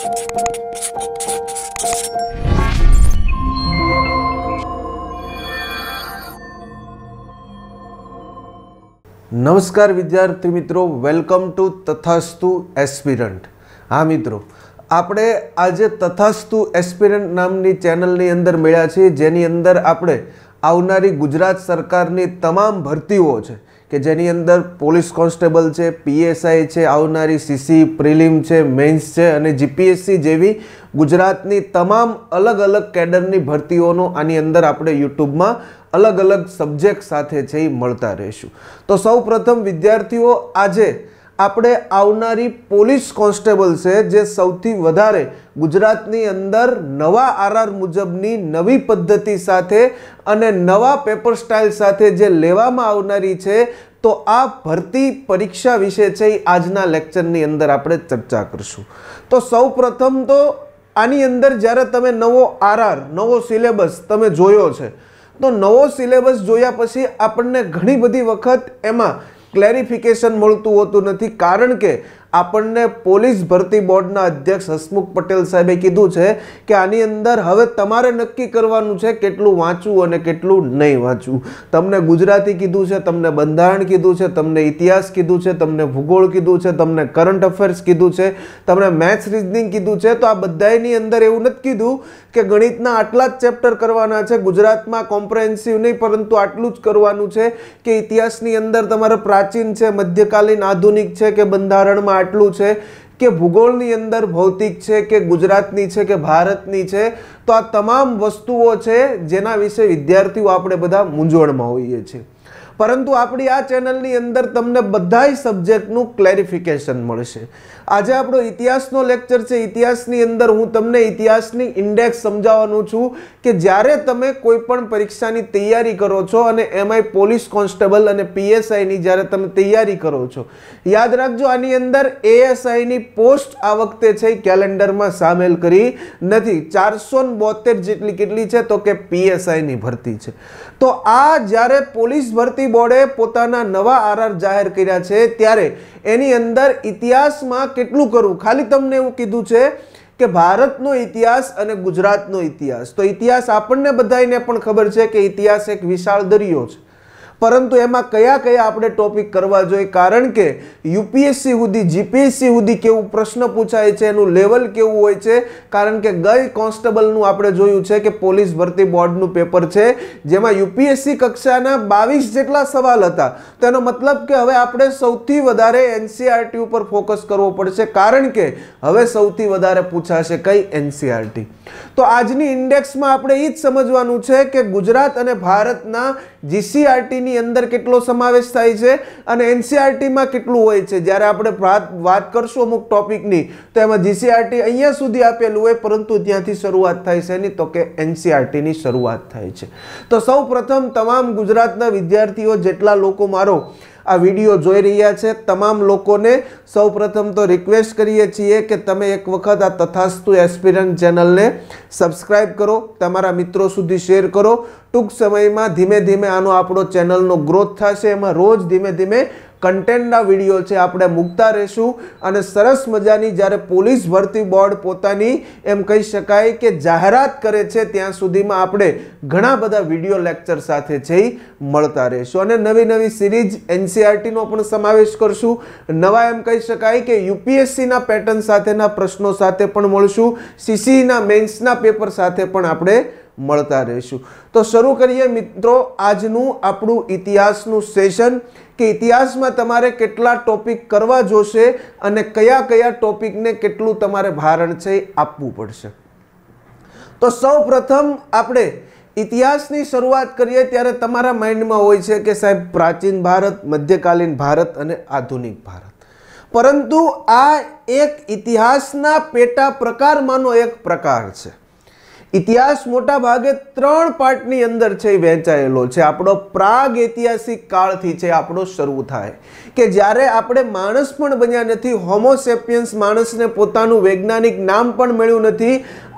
નમસ્કાર વિદ્યાર્થી મિત્રો વેલકમ ટુ તથાસ્તુ એસ્પિરન્ટ હા મિત્રો આપણે આજે તથાસ્તુ એસ્પિરન્ટ નામની ચેનલની અંદર મળ્યા છીએ જેની અંદર આપણે આવનારી ગુજરાત સરકારની તમામ ભરતીઓ છે કે જેની અંદર પોલીસ કોન્સ્ટેબલ છે પીએસઆઈ છે આવનારી સીસી પ્રિલિમ છે મેન્સ છે અને જીપીએસસી જેવી ગુજરાતની તમામ અલગ અલગ કેડરની ભરતીઓનો આની અંદર આપણે યુટ્યુબમાં અલગ અલગ સબ્જેક્ટ સાથે છે એ મળતા રહીશું તો સૌ પ્રથમ વિદ્યાર્થીઓ આજે આપણે આવનારી પોલીસ કોન્સ્ટેબલ છે જે સૌથી વધારે ગુજરાતની અંદર નવા આરઆર મુજબની નવી પદ્ધતિ સાથે અને નવા પેપર સ્ટાઇલ સાથે જે લેવામાં આવનારી છે તો આ ભરતી પરીક્ષા વિશે છે એ આજના લેક્ચરની અંદર આપણે ચર્ચા કરીશું તો સૌપ્રથમ તો આની અંદર જ્યારે તમે નવો આરઆર નવો સિલેબસ તમે જોયો છે તો નવો સિલેબસ જોયા પછી આપણને ઘણી બધી વખત એમાં ક્લેરિફિકેશન મળતું હોતું નથી કારણ કે આપણને પોલીસ ભરતી બોર્ડના અધ્યક્ષ હસમુખ પટેલ સાહેબે કીધું છે કે આની અંદર હવે તમારે નક્કી કરવાનું છે કેટલું વાંચવું અને કેટલું નહીં વાંચવું તમને ગુજરાતી કીધું છે તમને બંધારણ કીધું છે તમને ઇતિહાસ કીધું છે તમને ભૂગોળ કીધું છે તમને કરંટ અફેર્સ કીધું છે તમને મેથ્સ રિઝનિંગ કીધું છે તો આ બધાની અંદર એવું નથી કીધું કે ગણિતના આટલા જ ચેપ્ટર કરવાના છે ગુજરાતમાં કોમ્પ્રેન્સિવ નહીં પરંતુ આટલું જ કરવાનું છે કે ઇતિહાસની અંદર તમારે પ્રાચીન છે મધ્યકાલીન આધુનિક છે કે બંધારણમાં આટલું છે કે ભૂગોળની અંદર ભૌતિક છે કે ગુજરાતની છે કે ભારતની છે તો આ તમામ વસ્તુઓ છે જેના વિશે વિદ્યાર્થીઓ આપણે બધા મૂંઝવણમાં હોઈએ છીએ પરંતુ આપણી આ ચેનલની અંદર તમને બધા સબ્જેક્ટનું ક્લેરિફિકેશન મળશે આજે આપણો ઇતિહાસનો લેક્ચર છે ઇતિહાસની અંદર હું તમને ઇતિહાસની ઇન્ડેક્સ સમજાવવાનું છું કે જ્યારે તમે કોઈ પણ પરીક્ષાની તૈયારી કરો છો અને એમાંય પોલીસ કોન્સ્ટેબલ અને પીએસઆઈની જ્યારે તમે તૈયારી કરો છો યાદ રાખજો આની અંદર એએસઆઈની પોસ્ટ આ વખતે છે કેલેન્ડરમાં સામેલ કરી નથી ચારસો બોતેર જેટલી કેટલી છે તો કે પીએસઆઈની ભરતી છે તો આ જ્યારે પોલીસ ભરતી બોર્ડે પોતાના નવા આરઆર જાહેર કર્યા છે ત્યારે એની અંદર ઇતિહાસમાં કેટલું કરવું ખાલી તમને એવું કીધું છે કે ભારતનો ઇતિહાસ અને ગુજરાતનો ઇતિહાસ તો ઇતિહાસ આપણને બધાને પણ ખબર છે કે ઇતિહાસ એક વિશાળ દરિયો છે પરંતુ એમાં કયા કયા આપણે ટોપિક કરવા જોઈએ કારણ કે યુપીએસસી સુધી જીપીએસસી સુધી કેવું પ્રશ્ન પૂછાય છે એનું લેવલ કેવું હોય છે કારણ કે ગઈ કોન્સ્ટેબલનું આપણે જોયું છે કે પોલીસ ભરતી બોર્ડનું પેપર છે જેમાં યુપીએસસી કક્ષાના બાવીસ જેટલા સવાલ હતા તેનો મતલબ કે હવે આપણે સૌથી વધારે એનસીઆરટી e ઉપર ફોકસ કરવો પડશે કારણ કે હવે સૌથી વધારે પૂછાશે કઈ એનસીઆરટી e તો આજની ઇન્ડેક્સમાં આપણે એ જ સમજવાનું છે કે ગુજરાત અને ભારતના જીસીઆરટીની ની અંદર કેટલો સમાવેશ થાય છે અને એનસીઆરટીમાં e કેટલું હોય છે જ્યારે આપણે વાત કરશું અમુક ટોપિકની તો એમાં જીસીઆરટી e અહીંયા સુધી આપેલું હોય પરંતુ ત્યાંથી શરૂઆત થાય છે એની તો કે એનસીઆરટીની e શરૂઆત થાય છે તો સૌ તમામ ગુજરાતના વિદ્યાર્થીઓ જેટલા લોકો મારો આ વિડીયો જોઈ રહ્યા છે તમામ લોકોને સૌપ્રથમ તો રિક્વેસ્ટ કરીએ છીએ કે તમે એક વખત આ તથાસ્તુ એસ્પિરન્ટ ચેનલને સબસ્ક્રાઈબ કરો તમારા મિત્રો સુધી શેર કરો ટૂંક સમયમાં ધીમે ધીમે આનો આપણો ચેનલનો ગ્રોથ થશે એમાં રોજ ધીમે ધીમે કન્ટેન્ટના વિડીયો છે આપણે મૂકતા રહેશું અને સરસ મજાની જ્યારે પોલીસ ભરતી બોર્ડ પોતાની એમ કહી શકાય કે જાહેરાત કરે છે ત્યાં સુધીમાં આપણે ઘણા બધા વિડીયો લેક્ચર સાથે જઈ મળતા રહેશું અને નવી નવી સિરીઝ એનસીઆરટીનો e પણ સમાવેશ કરશું નવા એમ કહી શકાય કે યુપીએસસીના પેટર્ન સાથેના પ્રશ્નો સાથે પણ મળશું સીસીના મેન્સના પેપર સાથે પણ આપણે મળતા રહીશું તો શરૂ કરીએ મિત્રો આજનું આપણું ઇતિહાસનું સેશન કે ઇતિહાસમાં તમારે કેટલા ટોપિક કરવા જોશે અને કયા કયા ટોપિકને કેટલું તમારે ભારણ છે આપવું પડશે તો સૌ આપણે ઇતિહાસની શરૂઆત કરીએ ત્યારે તમારા માઇન્ડમાં હોય છે કે સાહેબ પ્રાચીન ભારત મધ્યકાલીન ભારત અને આધુનિક ભારત પરંતુ આ એક ઇતિહાસના પેટા પ્રકારમાંનો એક પ્રકાર છે ઇતિહાસ મોટા ભાગે ત્રણ પાર્ટની અંદર છે વહેંચાયેલો છે આપણો પ્રાગ ઐતિહાસિક કાળથી છે આપણો શરૂ થાય કે જ્યારે આપણે માણસ પણ બન્યા નથી હોમોસેપિયન્સ માણસને પોતાનું વૈજ્ઞાનિક નામ પણ મળ્યું નથી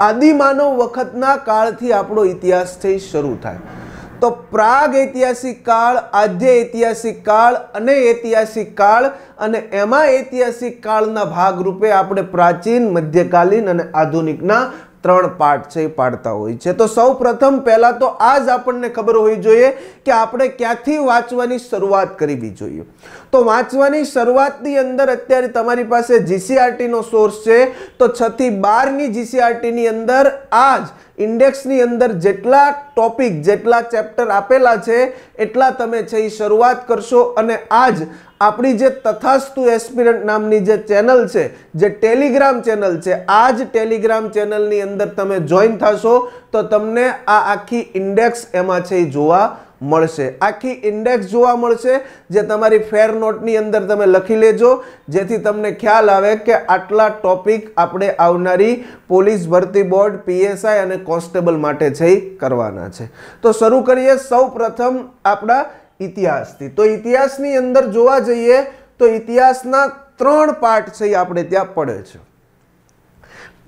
આદિમાનવ વખતના કાળથી આપણો ઇતિહાસ છે શરૂ થાય તો પ્રાગ ઐતિહાસિક કાળ આદ્ય ઐતિહાસિક કાળ અને ઐતિહાસિક કાળ અને એમાં ઐતિહાસિક કાળના ભાગરૂપે આપણે પ્રાચીન મધ્યકાલીન અને આધુનિકના ત્રણ પાર્ટ છે એ પાડતા હોય છે તો સૌ પ્રથમ પહેલાં તો આ જ આપણને ખબર હોવી જોઈએ કે આપણે ક્યાંથી વાંચવાની શરૂઆત કરવી જોઈએ તો વાંચવાની શરૂઆતની અંદર અત્યારે તમારી પાસે જીસીઆરટીનો સોર્સ છે તો છથી બારની જીસીઆરટીની અંદર આ જ ઇન્ડેક્સની અંદર જેટલા ટોપિક જેટલા ચેપ્ટર આપેલા છે એટલા તમે છે એ શરૂઆત કરશો અને આજ આપણી જે તથાસ્તુ એસ્પિરન્ટ નામની જે ચેનલ છે જે ટેલિગ્રામ ચેનલ છે આ જ ટેલિગ્રામ ચેનલની અંદર તમે જોઈન થશો તો તમને આ આખી ઇન્ડેક્સ એમાં છે એ જોવા મળશે આખી ઇન્ડેક્સ જોવા મળશે જે તમારી ફેર નોટની અંદર તમે લખી લેજો જેથી તમને ખ્યાલ આવે કે આટલા ટોપિક આપણે આવનારી પોલીસ ભરતી બોર્ડ પીએસઆઈ અને કોન્સ્ટેબલ માટે જઈ કરવાના છે તો શરૂ કરીએ સૌ પ્રથમ આપણા ઇતિહાસથી તો ઇતિહાસની અંદર જોવા જઈએ તો ઇતિહાસના ત્રણ પાર્ટ છે એ આપણે ત્યાં પડે છે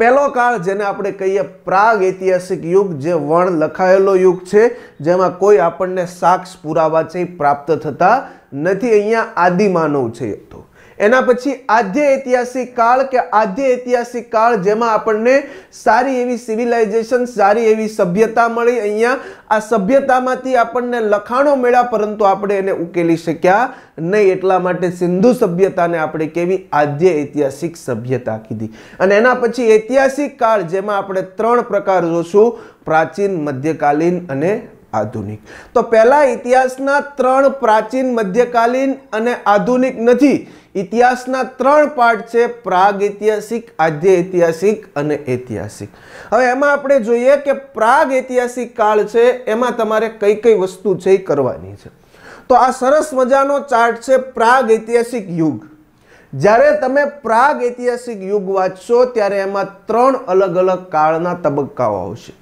પહેલો કાળ જેને આપણે કહીએ પ્રાગ ઐતિહાસિક યુગ જે વર્ણ લખાયેલો યુગ છે જેમાં કોઈ આપણને સાક્ષ પુરાવા છે પ્રાપ્ત થતા નથી અહીંયા આદિમાનવ છે તો એના પછી આદ્ય ઐતિહાસિક કાળ કે આદ્ય ઐતિહાસિક કાળ જેમાં આપણને સારી એવી સિવિલાઇઝેશન સારી એવી સભ્યતા મળી અહીંયા આ સભ્યતામાંથી આપણને લખાણો મળ્યા પરંતુ આપણે એને ઉકેલી શક્યા નહીં એટલા માટે સિંધુ સભ્યતાને આપણે કેવી આદ્ય ઐતિહાસિક સભ્યતા કીધી અને એના પછી ઐતિહાસિક કાળ જેમાં આપણે ત્રણ પ્રકાર જોશું પ્રાચીન મધ્યકાલીન અને આધુનિક તો પહેલા ઇતિહાસના ત્રણ પ્રાચીન મધ્યકાલીન અને આધુનિક નથી ઇતિહાસના ત્રણ પાર્ટ છે પ્રાગ ઐતિહાસિક આદ્ય ઐતિહાસિક અને ઐતિહાસિક હવે એમાં આપણે જોઈએ કે પ્રાગ ઐતિહાસિક કાળ છે એમાં તમારે કઈ કઈ વસ્તુ છે એ કરવાની છે તો આ સરસ મજાનો ચાર્ટ છે પ્રાગ ઐતિહાસિક યુગ જ્યારે તમે પ્રાગ ઐતિહાસિક યુગ વાંચશો ત્યારે એમાં ત્રણ અલગ અલગ કાળના તબક્કાઓ આવશે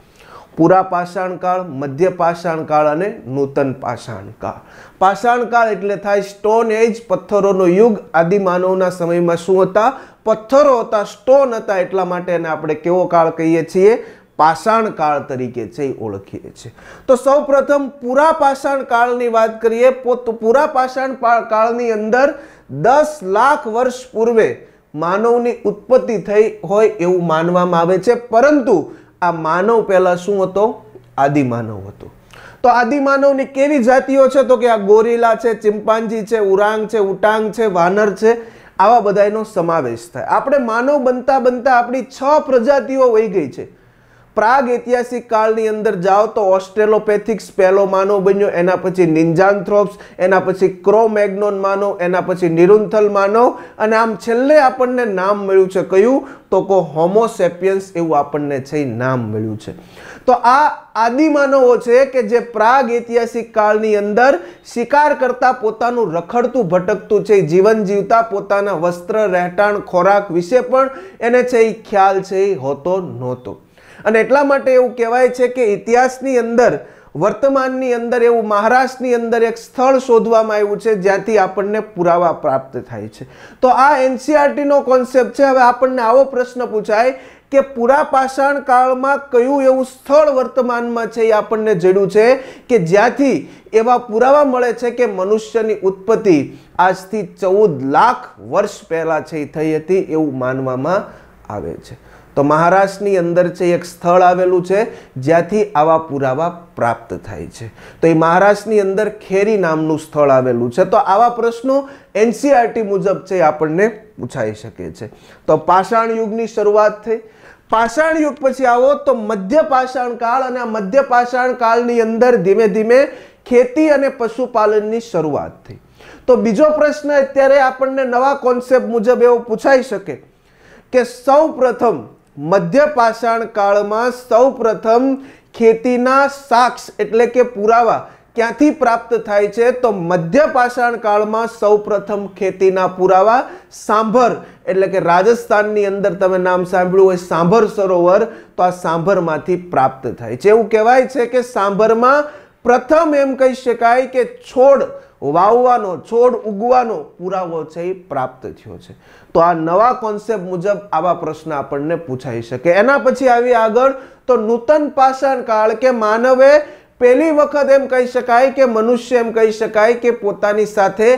પૂરા પાષાણકાળ મધ્ય પાષાણકાળ અને નૂતન પાષાણકાળ પાષાણકાળ એટલે થાય સ્ટોન એજ પથ્થરોનો યુગ આદિ માનવના સમયમાં શું હતા પથ્થરો હતા સ્ટોન હતા એટલા માટે એને આપણે કેવો કાળ કહીએ છીએ પાષાણકાળ તરીકે છે એ ઓળખીએ છીએ તો સૌ પ્રથમ પૂરા પાષાણકાળની વાત કરીએ પોત પૂરા પાષાણ કાળની અંદર દસ લાખ વર્ષ પૂર્વે માનવની ઉત્પત્તિ થઈ હોય એવું માનવામાં આવે છે પરંતુ આ માનવ પહેલાં શું હતો આદિમાનવ હતો તો આદિમાનવની કેવી જાતિઓ છે તો કે આ ગોરીલા છે ચિમ્પાન્જી છે ઉરાંગ છે ઉટાંગ છે વાનર છે આવા બધાનો સમાવેશ થાય આપણે માનવ બનતા બનતા આપણી છ પ્રજાતિઓ વહી ગઈ છે પ્રાગ ઐતિહાસિક કાળની અંદર જાઓ તો ઓસ્ટ્રેલોપેથિક્સ પહેલો માનવ બન્યો એના પછી નિન્જાન્થ્રોપ્સ એના પછી ક્રોમેગ્નોન માનવ એના પછી નિરુંથલ માનવ અને આમ છેલ્લે આપણને નામ મળ્યું છે કયું તો કો હોમોસેપિયન્સ એવું આપણને છે નામ મળ્યું છે તો આ આદિમાનવો છે કે જે પ્રાગ ઐતિહાસિક કાળની અંદર શિકાર કરતા પોતાનું રખડતું ભટકતું છે જીવન જીવતા પોતાના વસ્ત્ર રહેઠાણ ખોરાક વિશે પણ એને છે એ ખ્યાલ છે એ હોતો નહોતો અને એટલા માટે એવું કહેવાય છે કે ઇતિહાસની અંદર વર્તમાનની અંદર એવું મહારાષ્ટ્રની અંદર એક સ્થળ શોધવામાં આવ્યું છે જ્યાંથી આપણને પુરાવા પ્રાપ્ત થાય છે તો આ એનસીઆરટીનો e કોન્સેપ્ટ છે હવે આપણને આવો પ્રશ્ન પૂછાય કે પુરાપાષાણ કાળમાં કયું એવું સ્થળ વર્તમાનમાં છે એ આપણને જડ્યું છે કે જ્યાંથી એવા પુરાવા મળે છે કે મનુષ્યની ઉત્પત્તિ આજથી ચૌદ લાખ વર્ષ પહેલાં છે એ થઈ હતી એવું માનવામાં આવે છે તો મહારાષ્ટ્રની અંદર છે એક સ્થળ આવેલું છે જ્યાંથી આવા પુરાવા પ્રાપ્ત થાય છે તો એ મહારાષ્ટ્રની અંદર ખેરી નામનું સ્થળ આવેલું છે તો આવા પ્રશ્નો એનસીઆરટી મુજબ છે આપણને પૂછાઈ શકે છે તો પાષાણ યુગની શરૂઆત થઈ પાષાણ યુગ પછી આવો તો મધ્ય પાષાણ કાળ અને આ મધ્ય પાષાણ કાળની અંદર ધીમે ધીમે ખેતી અને પશુપાલનની શરૂઆત થઈ તો બીજો પ્રશ્ન અત્યારે આપણને નવા કોન્સેપ્ટ મુજબ એવો પૂછાઈ શકે કે સૌ પ્રથમ મધ્ય પાષાણ કાળમાં પ્રથમ ખેતીના સાક્ષ એટલે કે પુરાવા ક્યાંથી પ્રાપ્ત થાય છે તો મધ્ય પાષાણ કાળમાં પ્રથમ ખેતીના પુરાવા સાંભર એટલે કે રાજસ્થાનની અંદર તમે નામ સાંભળ્યું હોય સાંભર સરોવર તો આ સાંભરમાંથી પ્રાપ્ત થાય છે એવું કહેવાય છે કે સાંભરમાં પ્રથમ એમ કહી શકાય કે છોડ વાવવાનો છોડ ઉગવાનો પુરાવો છે એ પ્રાપ્ત થયો છે તો આ નવા કોન્સેપ્ટ મુજબ આવા પ્રશ્ન આપણને પૂછાઈ શકે એના પછી આવી આગળ તો નૂતન પાષાણ કાળ કે માનવે પહેલી વખત એમ કહી શકાય કે મનુષ્ય એમ કહી શકાય કે પોતાની સાથે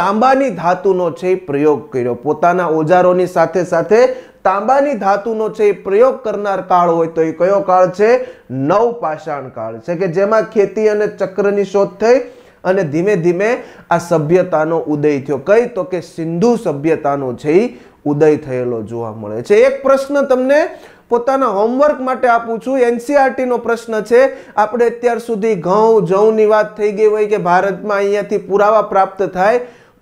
તાંબાની ધાતુનો છે પ્રયોગ કર્યો પોતાના ઓજારોની સાથે સાથે તાંબાની ધાતુનો છે એ પ્રયોગ કરનાર કાળ હોય તો એ કયો કાળ છે નવપાષાણ કાળ છે કે જેમાં ખેતી અને ચક્રની શોધ થઈ અને ધીમે ધીમે આ સભ્યતાનો ઉદય થયો કઈ તો કે સિંધુ સભ્યતાનો છે ઉદય થયેલો જોવા મળે છે એક પ્રશ્ન તમને પોતાના હોમવર્ક માટે આપું છું એનસીઆરટીનો e પ્રશ્ન છે આપણે અત્યાર સુધી ઘઉં જવની વાત થઈ ગઈ હોય કે ભારતમાં અહીંયાથી પુરાવા પ્રાપ્ત થાય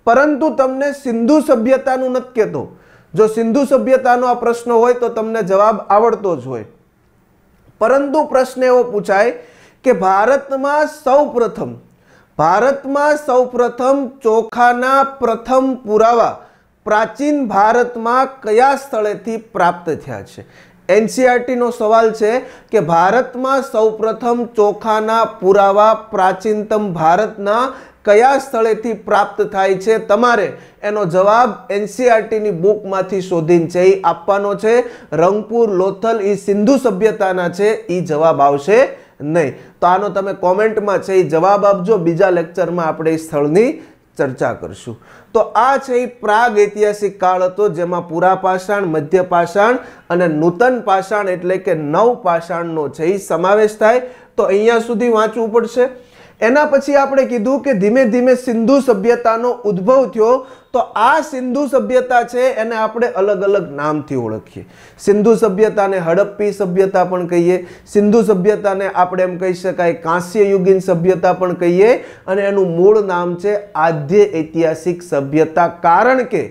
પરંતુ તમને સિંધુ સભ્યતાનું નથી કહેતો જો સિંધુ સભ્યતાનો આ પ્રશ્ન હોય તો તમને જવાબ આવડતો જ હોય પરંતુ પ્રશ્ન એવો પૂછાય કે ભારતમાં સૌ પ્રથમ ભારતમાં સૌપ્રથમ ચોખાના પ્રથમ પુરાવા પ્રાચીન ભારતમાં કયા સ્થળેથી પ્રાપ્ત થયા છે એનસીઆરટીનો e સવાલ છે કે ભારતમાં સૌપ્રથમ ચોખાના પુરાવા પ્રાચીનતમ ભારતના કયા સ્થળેથી પ્રાપ્ત થાય છે તમારે એનો જવાબ એનસીઆરટીની e બુકમાંથી શોધીને છે એ આપવાનો છે રંગપુર લોથલ એ સિંધુ સભ્યતાના છે એ જવાબ આવશે નહીં તો આનો તમે કોમેન્ટમાં છે એ જવાબ આપજો બીજા લેક્ચરમાં આપણે એ સ્થળની ચર્ચા કરશું તો આ છે એ પ્રાગ ઐતિહાસિક કાળ હતો જેમાં પુરાપાષાણ મધ્ય પાષાણ અને નૂતન પાષાણ એટલે કે નવ પાષાણનો છે એ સમાવેશ થાય તો અહીંયા સુધી વાંચવું પડશે એના પછી આપણે કીધું કે ધીમે ધીમે સિંધુ સભ્યતાનો ઉદ્ભવ થયો તો આ સિંધુ સભ્યતા છે એને આપણે અલગ અલગ નામથી ઓળખીએ સિંધુ સભ્યતાને હડપ્પી સભ્યતા પણ કહીએ સિંધુ સભ્યતાને આપણે એમ કહી શકાય કાંસ્ય યુગીન સભ્યતા પણ કહીએ અને એનું મૂળ નામ છે આદ્ય ઐતિહાસિક સભ્યતા કારણ કે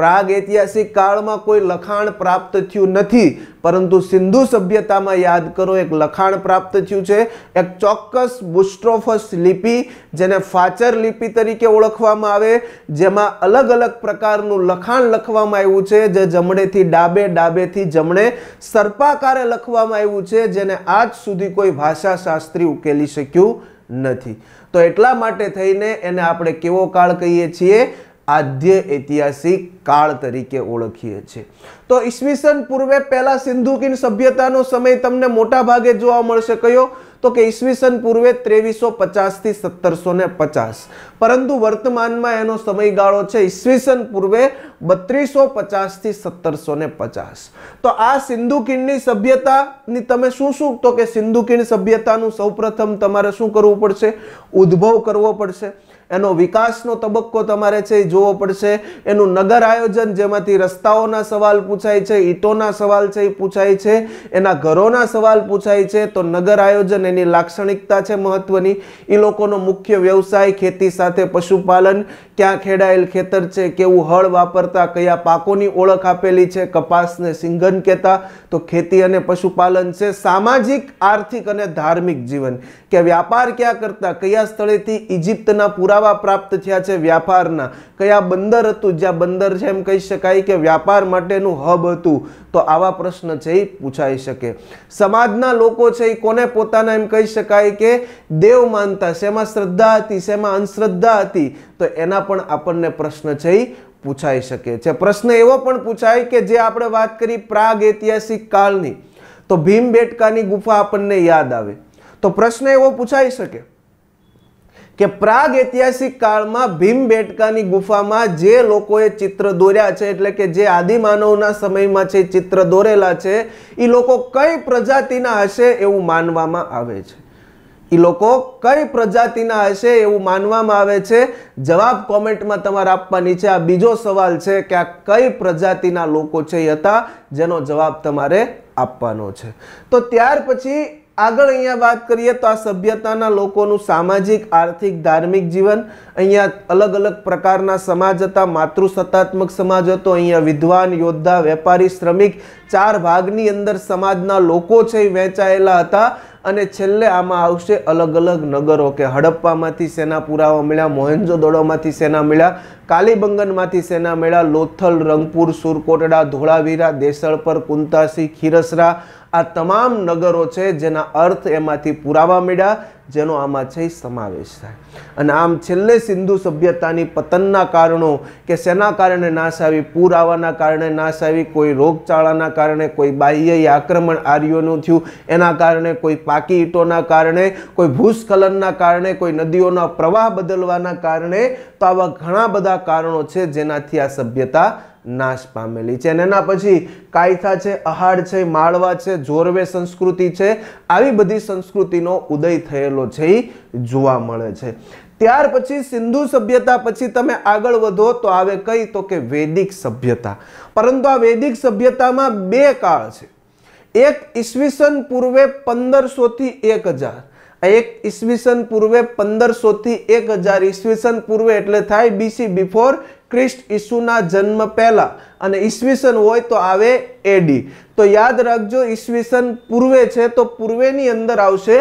પ્રાગ ઐતિહાસિક કાળમાં કોઈ લખાણ પ્રાપ્ત થયું નથી પરંતુ સિંધુ સભ્યતામાં યાદ કરો એક લખાણ પ્રાપ્ત થયું છે એક ચોક્કસ બુસ્ટ્રોફસ લિપિ જેને ફાચર લિપિ તરીકે ઓળખવામાં આવે જેમાં અલગ અલગ પ્રકારનું લખાણ લખવામાં આવ્યું છે જે જમણેથી ડાબે ડાબેથી જમણે સર્પાકારે લખવામાં આવ્યું છે જેને આજ સુધી કોઈ ભાષાશાસ્ત્રી ઉકેલી શક્યું નથી તો એટલા માટે થઈને એને આપણે કેવો કાળ કહીએ છીએ આદ્ય ઐતિહાસિક કાળ તરીકે ઓળખીએ છીએ તો ઈસવીસન પૂર્વે પહેલા સિંધુકીન સભ્યતાનો સમય તમને મોટા ભાગે જોવા મળશે કયો તો કે ઈસવીસન પૂર્વે ત્રેવીસો પચાસથી સત્તરસો ને પચાસ પરંતુ વર્તમાનમાં એનો સમયગાળો છે ઈસવીસન પૂર્વે બત્રીસો પચાસથી સત્તરસો ને પચાસ તો આ સિંધુકીણની સભ્યતાની તમે શું શું તો કે સિંધુ સભ્યતાનું સૌપ્રથમ તમારે શું કરવું પડશે ઉદ્ભવ કરવો પડશે એનો વિકાસનો તબક્કો તમારે છે એ જોવો પડશે એનું નગર આયોજન જેમાંથી રસ્તાઓના સવાલ પૂછાય છે ઈંટોના સવાલ છે એ પૂછાય છે એના ઘરોના સવાલ પૂછાય છે તો નગર આયોજન એની લાક્ષણિકતા છે મહત્વની એ લોકોનો મુખ્ય વ્યવસાય ખેતી સાથે પશુપાલન ક્યાં ખેડાયેલ ખેતર છે કેવું હળ વાપરતા કયા પાકોની ઓળખ આપેલી છે કપાસને સિંગન કહેતા તો ખેતી અને પશુપાલન છે સામાજિક આર્થિક અને ધાર્મિક જીવન કે વ્યાપાર ક્યાં કરતા કયા સ્થળેથી ઇજિપ્તના પુરાવા પુરાવા પ્રાપ્ત થયા છે વ્યાપારના કયા બંદર હતું જ્યાં બંદર છે એમ કહી શકાય કે વ્યાપાર માટેનું હબ હતું તો આવા પ્રશ્ન છે એ પૂછાઈ શકે સમાજના લોકો છે એ કોને પોતાના એમ કહી શકાય કે દેવ માનતા શેમાં શ્રદ્ધા હતી શેમાં અંધશ્રદ્ધા હતી તો એના પણ આપણને પ્રશ્ન છે એ પૂછાઈ શકે છે પ્રશ્ન એવો પણ પૂછાય કે જે આપણે વાત કરી પ્રાગ ઐતિહાસિક કાળની તો ભીમ બેટકાની ગુફા આપણને યાદ આવે તો પ્રશ્ન એવો પૂછાઈ શકે કે પ્રાગ ઐતિહાસિક કાળમાં ભીમ બેટકાની ગુફામાં જે લોકોએ ચિત્ર દોર્યા છે એટલે કે જે આદિમાનવના સમયમાં છે ચિત્ર દોરેલા છે એ લોકો કઈ પ્રજાતિના હશે એવું માનવામાં આવે છે એ લોકો કઈ પ્રજાતિના હશે એવું માનવામાં આવે છે જવાબ કોમેન્ટમાં તમારે આપવાની છે આ બીજો સવાલ છે કે આ કઈ પ્રજાતિના લોકો છે એ હતા જેનો જવાબ તમારે આપવાનો છે તો ત્યાર પછી આગળ અહીંયા વાત કરીએ તો આ સભ્યતાના લોકોનું સામાજિક આર્થિક ધાર્મિક જીવન અહીંયા અલગ અલગ પ્રકારના સમાજ હતા માતૃસત્તાત્મક સમાજ હતો અહીંયા વિદ્વાન યોદ્ધા વેપારી શ્રમિક ચાર ભાગની અંદર સમાજના લોકો છે વહેંચાયેલા હતા અને છેલ્લે આમાં આવશે અલગ અલગ નગરો કે હડપ્પામાંથી સેના પુરાવા મળ્યા મોહેન્જો દોડોમાંથી સેના મળ્યા કાલીબંગનમાંથી સેના મળ્યા લોથલ રંગપુર સુરકોટડા ધોળાવીરા દેસળપર કુંતાસી ખીરસરા આ તમામ નગરો છે જેના અર્થ એમાંથી પુરાવા મળ્યા જેનો આમાં છે સમાવેશ થાય અને આમ છેલ્લે સિંધુ સભ્યતાની પતનના કારણો કે શેના કારણે નાશ આવી પૂર આવવાના કારણે નાશ આવી કોઈ રોગચાળાના કારણે કોઈ બાહ્ય આક્રમણ આર્યોનું થયું એના કારણે કોઈ પાકી ઈંટોના કારણે કોઈ ભૂસ્ખલનના કારણે કોઈ નદીઓના પ્રવાહ બદલવાના કારણે તો આવા ઘણા બધા કારણો છે જેનાથી આ સભ્યતા નાશ પામેલી છે અને એના પછી કાયથા છે અહાડ છે માળવા છે જોરવે સંસ્કૃતિ છે આવી બધી સંસ્કૃતિનો ઉદય થયેલો છે એ જોવા મળે છે ત્યાર પછી સિંધુ સભ્યતા પછી તમે આગળ વધો તો આવે કઈ તો કે વૈદિક સભ્યતા પરંતુ આ વૈદિક સભ્યતામાં બે કાળ છે એક ઈસવીસન પૂર્વે પંદરસો થી એક હજાર એક ઈસવીસન પૂર્વે પંદરસો થી એક હજાર ઈસવીસન પૂર્વે એટલે થાય બીસી બિફોર ખ્રિસ્ત ઈસુના જન્મ પહેલાં અને ઈસવીસન હોય તો આવે એડી તો યાદ રાખજો ઈસવીસન પૂર્વે છે તો પૂર્વેની અંદર આવશે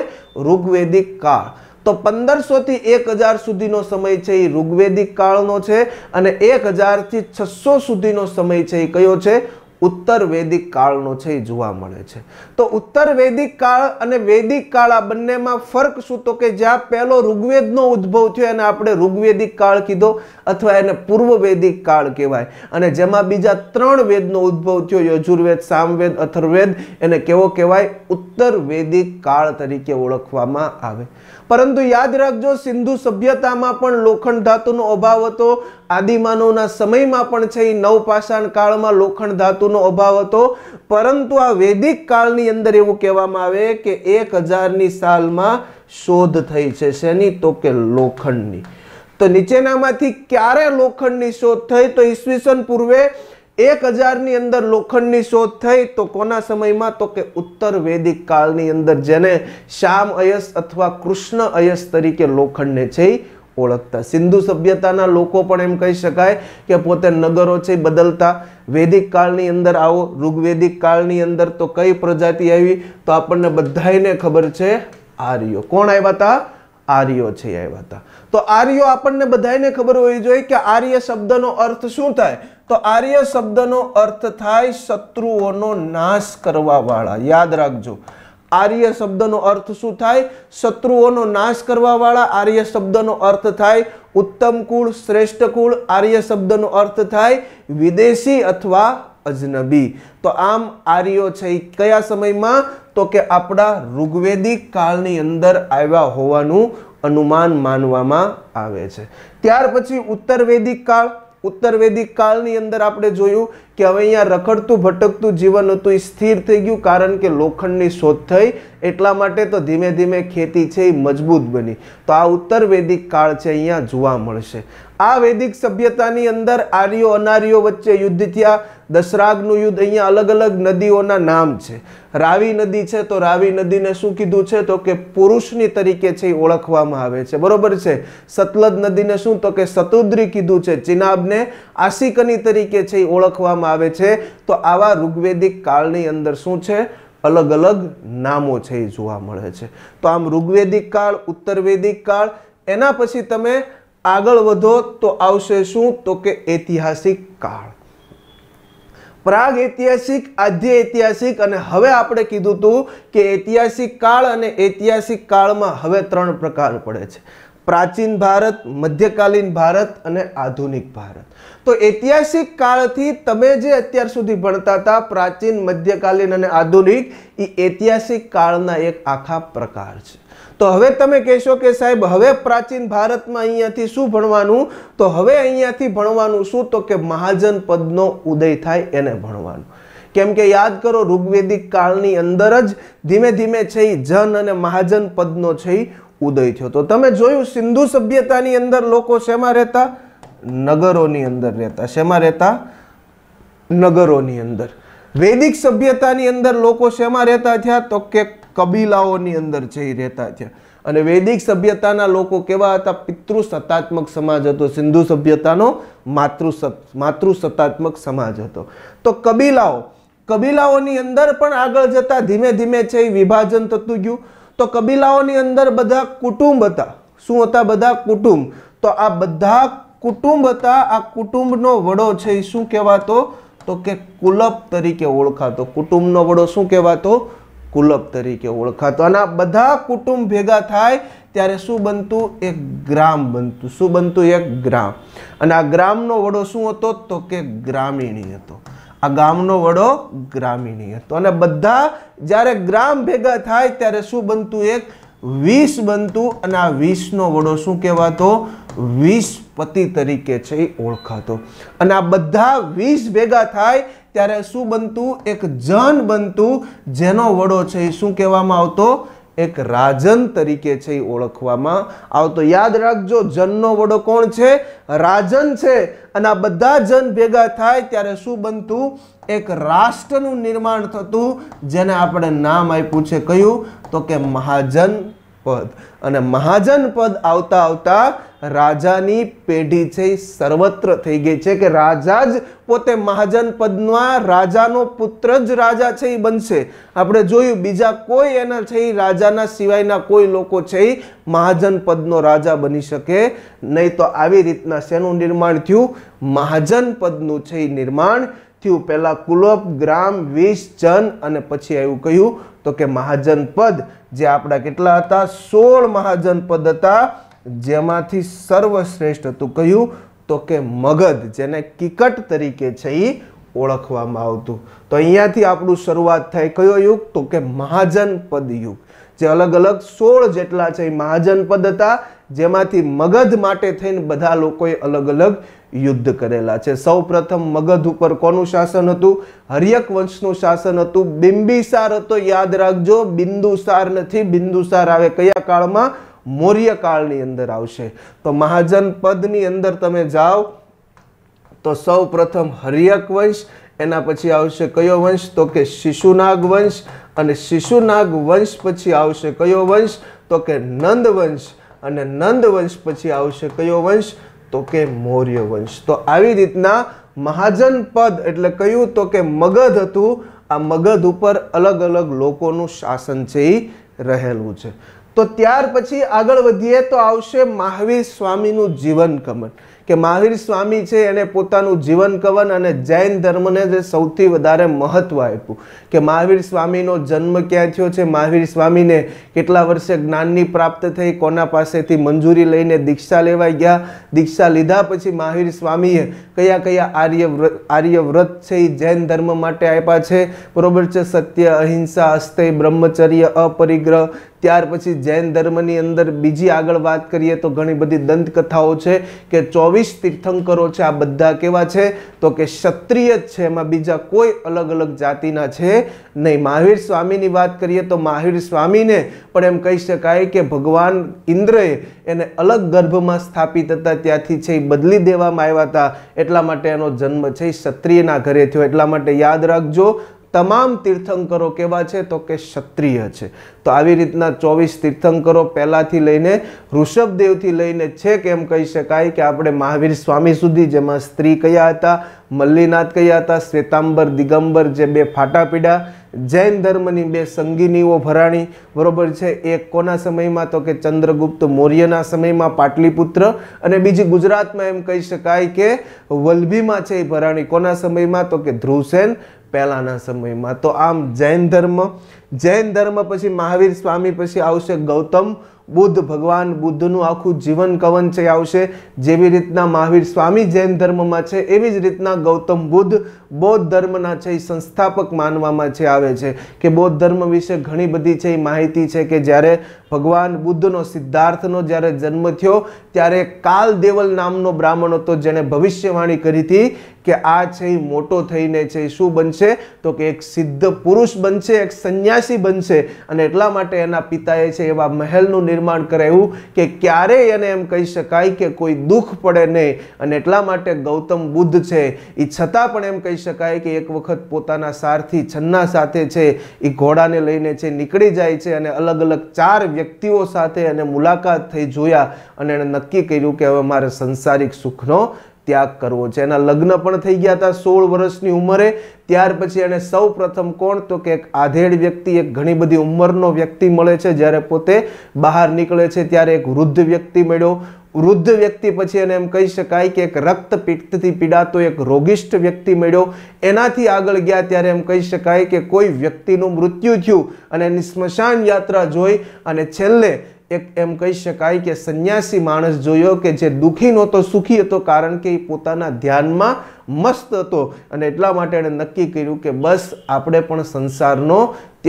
ઋગ્વેદિક કાળ તો પંદરસોથી એક હજાર સુધીનો સમય છે એ ઋગ્વેદિક કાળનો છે અને એક હજારથી છસો સુધીનો સમય છે એ કયો છે ઉત્તર વૈદિક કાળનો છે એ જોવા મળે છે તો ઉત્તર વેદિક કાળ અને વેદિક કાળ આ બંનેમાં ફરક શું તો કે જ્યાં પહેલો ઋગ્વેદનો ઉદ્ભવ થયો એને આપણે ઋગ્વેદિક કાળ કીધો અથવા એને પૂર્વ વૈદિક કાળ કહેવાય અને જેમાં બીજા ત્રણ વેદનો ઉદ્ભવ થયો યજુર્વેદ સામવેદ અથર્વેદ એને કેવો કહેવાય ઉત્તર વેદિક કાળ તરીકે ઓળખવામાં આવે પરંતુ યાદ રાખજો સિંધુ સભ્યતામાં પણ લોખંડ ધાતુનો અભાવ હતો આદિમાનવના સમયમાં પણ છે એ નવપાષાણ કાળમાં લોખંડ ધાતુનો અભાવ હતો પરંતુ આ વૈદિક કાળની અંદર એવું કહેવામાં આવે કે એક હજારની સાલમાં શોધ થઈ છે શેની તો કે લોખંડની તો નીચેનામાંથી ક્યારે લોખંડની શોધ થઈ તો ઈસવીસન પૂર્વે એક હજારની અંદર લોખંડની શોધ થઈ તો કોના સમયમાં તો કે ઉત્તર વૈદિક કાળની અંદર જેને શ્યામ અયસ અથવા કૃષ્ણ અયસ તરીકે લોખંડને છે ઓળખતા સિંધુ સભ્યતાના લોકો પણ એમ કહી શકાય કે પોતે નગરો છે બદલતા વૈદિક કાળની અંદર આવો ઋગ્વેદિક કાળની અંદર તો કઈ પ્રજાતિ આવી તો આપણને બધાને ખબર છે આર્યો કોણ આવ્યા હતા આર્યો છે આવ્યા હતા તો આર્યો આપણને બધાને ખબર હોવી જોઈએ કે આર્ય શબ્દનો અર્થ શું થાય તો આર્ય શબ્દનો અર્થ થાય શત્રુઓનો નાશ કરવાવાળા યાદ રાખજો આર્ય શબ્દનો અર્થ શું થાય શત્રુઓનો નાશ કરવાવાળા આર્ય શબ્દનો અર્થ થાય ઉત્તમ કુળ શ્રેષ્ઠ કુળ આર્ય શબ્દનો અર્થ થાય વિદેશી અથવા અજનબી તો આમ આર્યો છે કયા સમયમાં તો કે આપણા ઋગ્વેદિક કાળની અંદર આવ્યા હોવાનું અનુમાન માનવામાં આવે છે ત્યાર પછી ઉત્તર વૈદિક કાળ ઉત્તર વૈદિક કાળની અંદર આપણે જોયું કે હવે અહીંયા રખડતું ભટકતું જીવન હતું એ સ્થિર થઈ ગયું કારણ કે લોખંડની શોધ થઈ એટલા માટે તો ધીમે ધીમે ખેતી છે એ મજબૂત બની તો આ ઉત્તર વૈદિક કાળ છે અહીંયા જોવા મળશે આ વૈદિક સભ્યતાની અંદર આર્યો અનાર્યો વચ્ચે યુદ્ધ થયા દશરાગનું યુદ્ધ અહીંયા અલગ અલગ નદીઓના નામ છે રાવી નદી છે તો રાવી નદીને શું કીધું છે તો કે પુરુષની તરીકે છે એ ઓળખવામાં આવે છે બરોબર છે સતલજ નદીને શું તો કે સતુદ્રી કીધું છે ચિનાબને આશિકની તરીકે છે એ ઓળખવામાં કરવામાં આવે છે તો આવા ઋગ્વેદિક કાળની અંદર શું છે અલગ અલગ નામો છે એ જોવા મળે છે તો આમ ઋગ્વેદિક કાળ ઉત્તરવેદિક કાળ એના પછી તમે આગળ વધો તો આવશે શું તો કે ઐતિહાસિક કાળ પ્રાગ ઐતિહાસિક આદ્ય ઐતિહાસિક અને હવે આપણે કીધું હતું કે ઐતિહાસિક કાળ અને ઐતિહાસિક કાળમાં હવે ત્રણ પ્રકાર પડે છે પ્રાચીન ભારત મધ્યકાલીન ભારત અને આધુનિક ભારત તો ઐતિહાસિક કાળથી તમે જે અત્યાર સુધી ભણતા હતા પ્રાચીન મધ્યકાલીન અને આધુનિક એ ઐતિહાસિક કાળના એક આખા પ્રકાર છે તો હવે તમે કહેશો કે સાહેબ હવે પ્રાચીન ભારતમાં અહીંયાથી શું ભણવાનું તો હવે અહીંયાથી ભણવાનું શું તો કે મહાજન પદનો ઉદય થાય એને ભણવાનું કેમ કે યાદ કરો ઋગ્વેદિક કાળની અંદર જ ધીમે ધીમે છે જન અને મહાજન પદનો છે ઉદય થયો તો તમે જોયું સિંધુ સભ્યતાની અંદર લોકો શેમાં રહેતા નગરોની અંદર રહેતા શેમાં રહેતા નગરોની અંદર વૈદિક સભ્યતાની અંદર લોકો શેમાં રહેતા થયા તો કે કબીલાઓની અંદર જઈ રહેતા થયા અને વૈદિક સભ્યતાના લોકો કેવા હતા પિતૃ સત્તાત્મક સમાજ હતો સિંધુ સભ્યતાનો માતૃ માતૃ સત્તાત્મક સમાજ હતો તો કબીલાઓ કબીલાઓની અંદર પણ આગળ જતા ધીમે ધીમે છે એ વિભાજન થતું ગયું તો કબીલાઓની અંદર બધા કુટુંબ હતા શું હતા બધા કુટુંબ તો આ બધા કુટુંબ હતા આ કુટુંબનો વડો છે શું કહેવાતો તો કે કુલપ તરીકે ઓળખાતો કુટુંબનો વડો શું કહેવાતો કુલપ તરીકે ઓળખાતો અને બધા કુટુંબ ભેગા થાય ત્યારે શું બનતું એક ગ્રામ બનતું શું બનતું એક ગ્રામ અને આ ગ્રામનો વડો શું હતો તો કે ગ્રામીણી હતો આ ગામનો વડો ગ્રામીણી હતો અને બધા જ્યારે ગ્રામ ભેગા થાય ત્યારે શું બનતું એક વીસ બનતું અને આ વીસનો વડો શું કહેવાતો વીસપતિ તરીકે છે એ ઓળખાતો અને આ બધા વીસ ભેગા થાય ત્યારે શું બનતું એક જન બનતું જેનો વડો છે એ શું કહેવામાં આવતો એક રાજન તરીકે છે એ ઓળખવામાં આવતો યાદ રાખજો જનનો વડો કોણ છે રાજન છે અને આ બધા જન ભેગા થાય ત્યારે શું બનતું એક રાષ્ટ્રનું નિર્માણ થતું જેને આપણે નામ આપ્યું છે કયું તો કે મહાજન પદ અને મહાજન પદ આવતા આવતા રાજાની પેઢી છે એ સર્વત્ર થઈ ગઈ છે કે રાજા જ પોતે મહાજન પદમાં રાજાનો પુત્ર જ રાજા છે એ બનશે આપણે જોયું બીજા કોઈ એના છે એ રાજાના સિવાયના કોઈ લોકો છે એ મહાજન પદનો રાજા બની શકે નહીં તો આવી રીતના શેનું નિર્માણ થયું મહાજન પદનું છે એ નિર્માણ થયું પહેલાં કુલોપ ગ્રામ વીસ જન અને પછી એવું કહ્યું તો કે મહાજન પદ જે આપણા કેટલા હતા સોળ મહાજન પદ હતા જેમાંથી સર્વશ્રેષ્ઠ હતું કહ્યું તો કે મગધ જેને કિકટ તરીકે છે એ ઓળખવામાં આવતું તો અહીંયાથી આપણું શરૂઆત થાય કયો યુગ તો કે મહાજનપદ યુગ જે અલગ અલગ સોળ જેટલા છે એ મહાજનપદ હતા જેમાંથી મગધ માટે થઈને બધા લોકોએ અલગ અલગ યુદ્ધ કરેલા છે સૌપ્રથમ મગધ ઉપર કોનું શાસન હતું હરિયક વંશનું શાસન હતું બિંબિસાર હતો યાદ રાખજો બિંદુસાર નથી બિંદુસાર આવે કયા કાળમાં મૌર્ય કાળની અંદર આવશે તો મહાજનપદની અંદર તમે જાઓ તો સૌ પ્રથમ હરિયક વંશ એના પછી આવશે કયો વંશ તો કે શિશુનાગ વંશ અને શિશુનાગ વંશ પછી આવશે કયો વંશ તો કે નંદ વંશ અને નંદ વંશ પછી આવશે કયો વંશ તો કે મૌર્ય વંશ તો આવી રીતના મહાજન પદ એટલે કયું તો કે મગધ હતું આ મગધ ઉપર અલગ અલગ લોકોનું શાસન છે એ રહેલું છે તો ત્યાર પછી આગળ વધીએ તો આવશે મહાવીર સ્વામીનું જીવન કમન કે મહાવીર સ્વામી છે એને પોતાનું જીવન કવન અને જૈન ધર્મને જે સૌથી વધારે મહત્વ આપ્યું કે મહાવીર સ્વામીનો જન્મ ક્યાં થયો છે મહાવીર સ્વામીને કેટલા વર્ષે જ્ઞાનની પ્રાપ્ત થઈ કોના પાસેથી મંજૂરી લઈને દીક્ષા લેવાઈ ગયા દીક્ષા લીધા પછી મહાવીર સ્વામીએ કયા કયા આર્ય આર્યવ્રત છે એ જૈન ધર્મ માટે આપ્યા છે બરોબર છે સત્ય અહિંસા અસ્તય બ્રહ્મચર્ય અપરિગ્રહ ત્યાર પછી જૈન ધર્મની અંદર બીજી આગળ વાત કરીએ તો ઘણી બધી દંતકથાઓ છે કે ચોવીસ તીર્થંકરો છે આ બધા કેવા છે તો કે ક્ષત્રિય જ છે એમાં બીજા કોઈ અલગ અલગ જાતિના છે નહીં મહાવીર સ્વામીની વાત કરીએ તો મહાવીર સ્વામીને પણ એમ કહી શકાય કે ભગવાન ઇન્દ્રએ એને અલગ ગર્ભમાં સ્થાપિત હતા ત્યાંથી છે એ બદલી દેવામાં આવ્યા હતા એટલા માટે એનો જન્મ છે એ ક્ષત્રિયના ઘરે થયો એટલા માટે યાદ રાખજો તમામ તીર્થંકરો કેવા છે તો કે ક્ષત્રિય છે તો આવી રીતના ચોવીસ તીર્થંકરો પહેલાંથી લઈને ઋષભદેવથી લઈને છેક એમ કહી શકાય કે આપણે મહાવીર સ્વામી સુધી જેમાં સ્ત્રી કયા હતા મલ્લીનાથ કયા હતા શ્વેતાંબર દિગંબર જે બે ફાટાપીડા જૈન ધર્મની બે સંગીનીઓ ભરાણી બરોબર છે એક કોના સમયમાં તો કે ચંદ્રગુપ્ત મૌર્યના સમયમાં પાટલીપુત્ર અને બીજી ગુજરાતમાં એમ કહી શકાય કે વલ્લભીમાં છે એ ભરાણી કોના સમયમાં તો કે ધ્રુવસેન પહેલાંના સમયમાં તો આમ જૈન ધર્મ જૈન ધર્મ પછી મહાવીર સ્વામી પછી આવશે ગૌતમ બુદ્ધ ભગવાન બુદ્ધનું આખું જીવન કવન છે આવશે જેવી રીતના મહાવીર સ્વામી જૈન ધર્મમાં છે એવી જ રીતના ગૌતમ બુદ્ધ બૌદ્ધ ધર્મના છે એ સંસ્થાપક માનવામાં છે આવે છે કે બૌદ્ધ ધર્મ વિશે ઘણી બધી છે એ માહિતી છે કે જ્યારે ભગવાન બુદ્ધનો સિદ્ધાર્થનો જ્યારે જન્મ થયો ત્યારે કાલ દેવલ નામનો બ્રાહ્મણ હતો જેણે ભવિષ્યવાણી કરી હતી કે આ છે એ મોટો થઈને છે એ શું બનશે તો કે એક સિદ્ધ પુરુષ બનશે એક સંન્યાસી બનશે અને એટલા માટે એના પિતાએ છે એવા મહેલનું નિર્માણ કરાવ્યું કે ક્યારેય એને એમ કહી શકાય કે કોઈ દુઃખ પડે નહીં અને એટલા માટે ગૌતમ બુદ્ધ છે એ છતાં પણ એમ કહી શકાય કે એક વખત પોતાના સારથી છન્ના સાથે છે એ ઘોડાને લઈને છે નીકળી જાય છે અને અલગ અલગ ચાર વ્યક્તિઓ સાથે અને મુલાકાત થઈ જોયા અને એણે નક્કી કર્યું કે હવે મારે સંસારિક સુખનો ત્યાગ કરવો છે એના લગ્ન પણ થઈ ગયા હતા સોળ વર્ષની ઉંમરે ત્યાર પછી એને સૌ પ્રથમ કોણ તો કે એક આધેડ વ્યક્તિ એક ઘણી બધી ઉંમરનો વ્યક્તિ મળે છે જ્યારે પોતે બહાર નીકળે છે ત્યારે એક વૃદ્ધ વ્યક્તિ મળ્યો વૃદ્ધ વ્યક્તિ પછી એને એમ કહી શકાય કે એક રક્ત પિત્તથી પીડાતો એક રોગિષ્ઠ વ્યક્તિ મળ્યો એનાથી આગળ ગયા ત્યારે એમ કહી શકાય કે કોઈ વ્યક્તિનું મૃત્યુ થયું અને એની સ્મશાન યાત્રા જોઈ અને છેલ્લે એક એમ કહી શકાય કે સંન્યાસી માણસ જોયો કે જે દુઃખી નહોતો સુખી હતો કારણ કે એ પોતાના ધ્યાનમાં મસ્ત હતો અને એટલા માટે એણે નક્કી કર્યું કે બસ આપણે પણ સંસારનો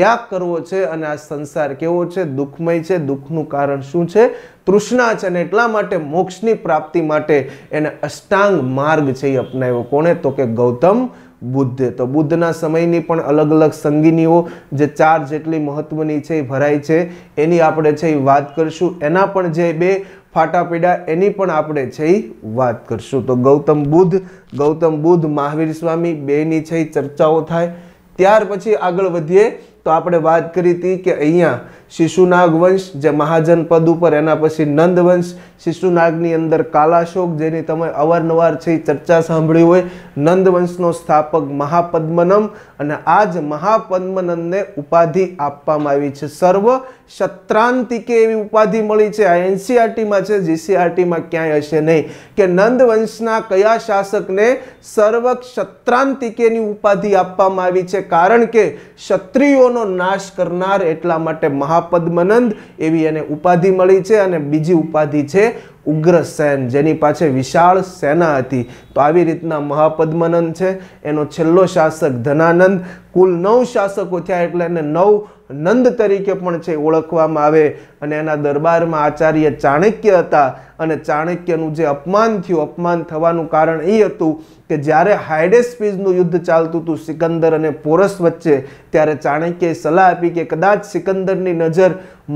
ત્યાગ કરવો છે અને આ સંસાર કેવો છે દુઃખમય છે દુઃખનું કારણ શું છે તૃષ્ણા છે અને એટલા માટે મોક્ષની પ્રાપ્તિ માટે એને અષ્ટાંગ માર્ગ છે એ અપનાવ્યો કોણે તો કે ગૌતમ બુદ્ધ તો બુદ્ધના સમયની પણ અલગ અલગ સંગીનીઓ જે ચાર જેટલી મહત્વની છે એ ભરાય છે એની આપણે છે એ વાત કરશું એના પણ જે બે ફાટા પીડા એની પણ આપણે છે એ વાત કરશું તો ગૌતમ બુદ્ધ ગૌતમ બુદ્ધ મહાવીર સ્વામી બેની છે એ ચર્ચાઓ થાય ત્યાર પછી આગળ વધીએ તો આપણે વાત કરી હતી કે અહીંયા શિશુનાગ વંશ જે મહાજન પદ ઉપર એના પછી નંદ વંશ શિશુનાગની અંદર કાલાશોક જેની તમે અવારનવાર છે ચર્ચા સાંભળી હોય નંદ વંશનો સ્થાપક મહાપદ્મનમ અને આ જ મહાપદ્મનંદને ઉપાધિ આપવામાં આવી છે સર્વ ક્ષત્રાંતિકે એવી ઉપાધિ મળી છે આ એનસીઆરટીમાં છે જીસીઆરટીમાં ક્યાંય હશે નહીં કે નંદ વંશના કયા શાસકને સર્વ ક્ષત્રાંતિકેની ઉપાધિ આપવામાં આવી છે કારણ કે ક્ષત્રિયોનો નાશ કરનાર એટલા માટે મહા મહાપદ્મનંદ એવી એને ઉપાધિ મળી છે અને બીજી ઉપાધિ છે ઉગ્રસેન જેની પાસે વિશાળ સેના હતી તો આવી રીતના મહાપદ્મનંદ છે એનો છેલ્લો શાસક ધનાનંદ કુલ નવ શાસકો થયા એટલે એને નવ નંદ તરીકે પણ છે ઓળખવામાં આવે અને એના દરબારમાં આચાર્ય ચાણક્ય હતા અને ચાણક્યનું જે અપમાન થયું અપમાન થવાનું કારણ એ હતું કે જ્યારે હાઇડેસ્પીઝનું યુદ્ધ ચાલતું હતું સિકંદર અને પોરસ વચ્ચે ત્યારે ચાણક્યએ સલાહ આપી કે કદાચ સિકંદરની નજર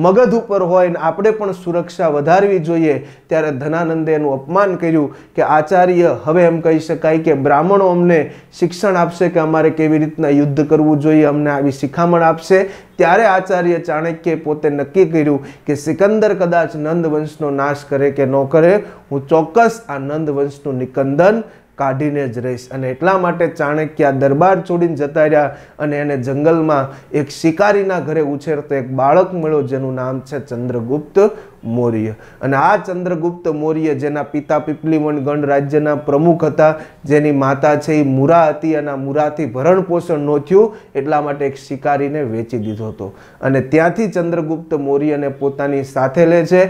મગધ ઉપર હોય ને આપણે પણ સુરક્ષા વધારવી જોઈએ ત્યારે ધનાનંદે એનું અપમાન કર્યું કે આચાર્ય હવે એમ કહી શકાય કે બ્રાહ્મણો અમને શિક્ષણ આપશે કે અમારે કેવી રીતના યુદ્ધ કરવું જોઈએ અમને આવી શિખામણ આપશે ત્યારે આચાર્ય ચાણક્યએ પોતે નક્કી કર્યું કે સિકંદર કદાચ નંદ વંશનો નાશ કરે કે ન કરે હું ચોક્કસ આ નંદ વંશનું નિકંદન કાઢીને જ રહીશ અને એટલા માટે ચાણક્ય દરબાર છોડીને જતા રહ્યા અને એને જંગલમાં એક શિકારીના ઘરે ઉછેરતો એક બાળક મળ્યો જેનું નામ છે ચંદ્રગુપ્ત મૌર્ય અને આ ચંદ્રગુપ્ત મૌર્ય જેના પિતા પીપલીવન ગણ રાજ્યના પ્રમુખ હતા જેની માતા છે એ મુરા હતી અને આ મુરાથી ભરણ પોષણ ન થયું એટલા માટે એક શિકારીને વેચી દીધો હતો અને ત્યાંથી ચંદ્રગુપ્ત મૌર્યને પોતાની સાથે લે છે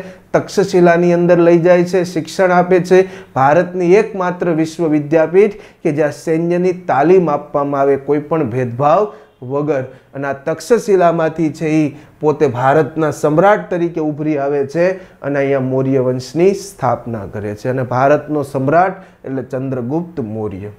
તક્ષશિલાની અંદર લઈ જાય છે શિક્ષણ આપે છે ભારતની એકમાત્ર વિશ્વ વિદ્યાપીઠ કે જ્યાં સૈન્યની તાલીમ આપવામાં આવે કોઈપણ ભેદભાવ વગર અને આ તક્ષશિલામાંથી છે એ પોતે ભારતના સમ્રાટ તરીકે ઉભરી આવે છે અને અહીંયા મૌર્ય વંશની સ્થાપના કરે છે અને ભારતનો સમ્રાટ એટલે ચંદ્રગુપ્ત મૌર્ય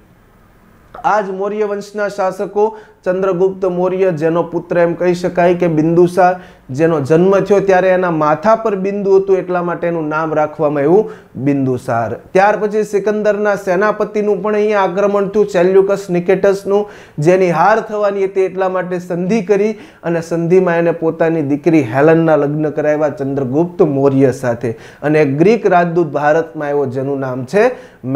આ જ મૌર્ય વંશના શાસકો ચંદ્રગુપ્ત મૌર્ય જેનો પુત્ર એમ કહી શકાય કે બિંદુસાર જેનો જન્મ થયો ત્યારે એના માથા પર બિંદુ હતું એટલા માટે એનું નામ રાખવામાં આવ્યું બિંદુસાર ત્યાર પછી સિકંદરના સેનાપતિનું પણ અહીંયા આક્રમણ થયું સેલ્યુકસ નિકેટસનું જેની હાર થવાની હતી એટલા માટે સંધિ કરી અને સંધિમાં એને પોતાની દીકરી હેલનના લગ્ન કરાવ્યા ચંદ્રગુપ્ત મૌર્ય સાથે અને ગ્રીક રાજદૂત ભારતમાં આવ્યો જેનું નામ છે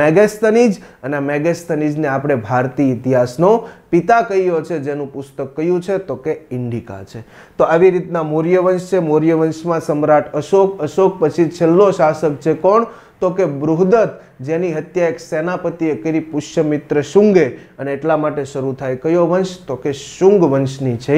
મેગેસ્તનીજ અને મેગેસ્તનીજને આપણે ભારતીય ઇતિહાસનો પિતા કયો છે જેનું પુસ્તક કયું છે તો કે ઇન્ડિકા છે તો આવી રીતના મૌર્ય વંશ છે મૌર્ય વંશમાં સમ્રાટ અશોક અશોક પછી છેલ્લો શાસક છે કોણ તો કે બૃહદત જેની હત્યા એક સેનાપતિએ કરી પુષ્યમિત્ર શુંગે અને એટલા માટે શરૂ થાય કયો વંશ તો કે શુંગ વંશની છે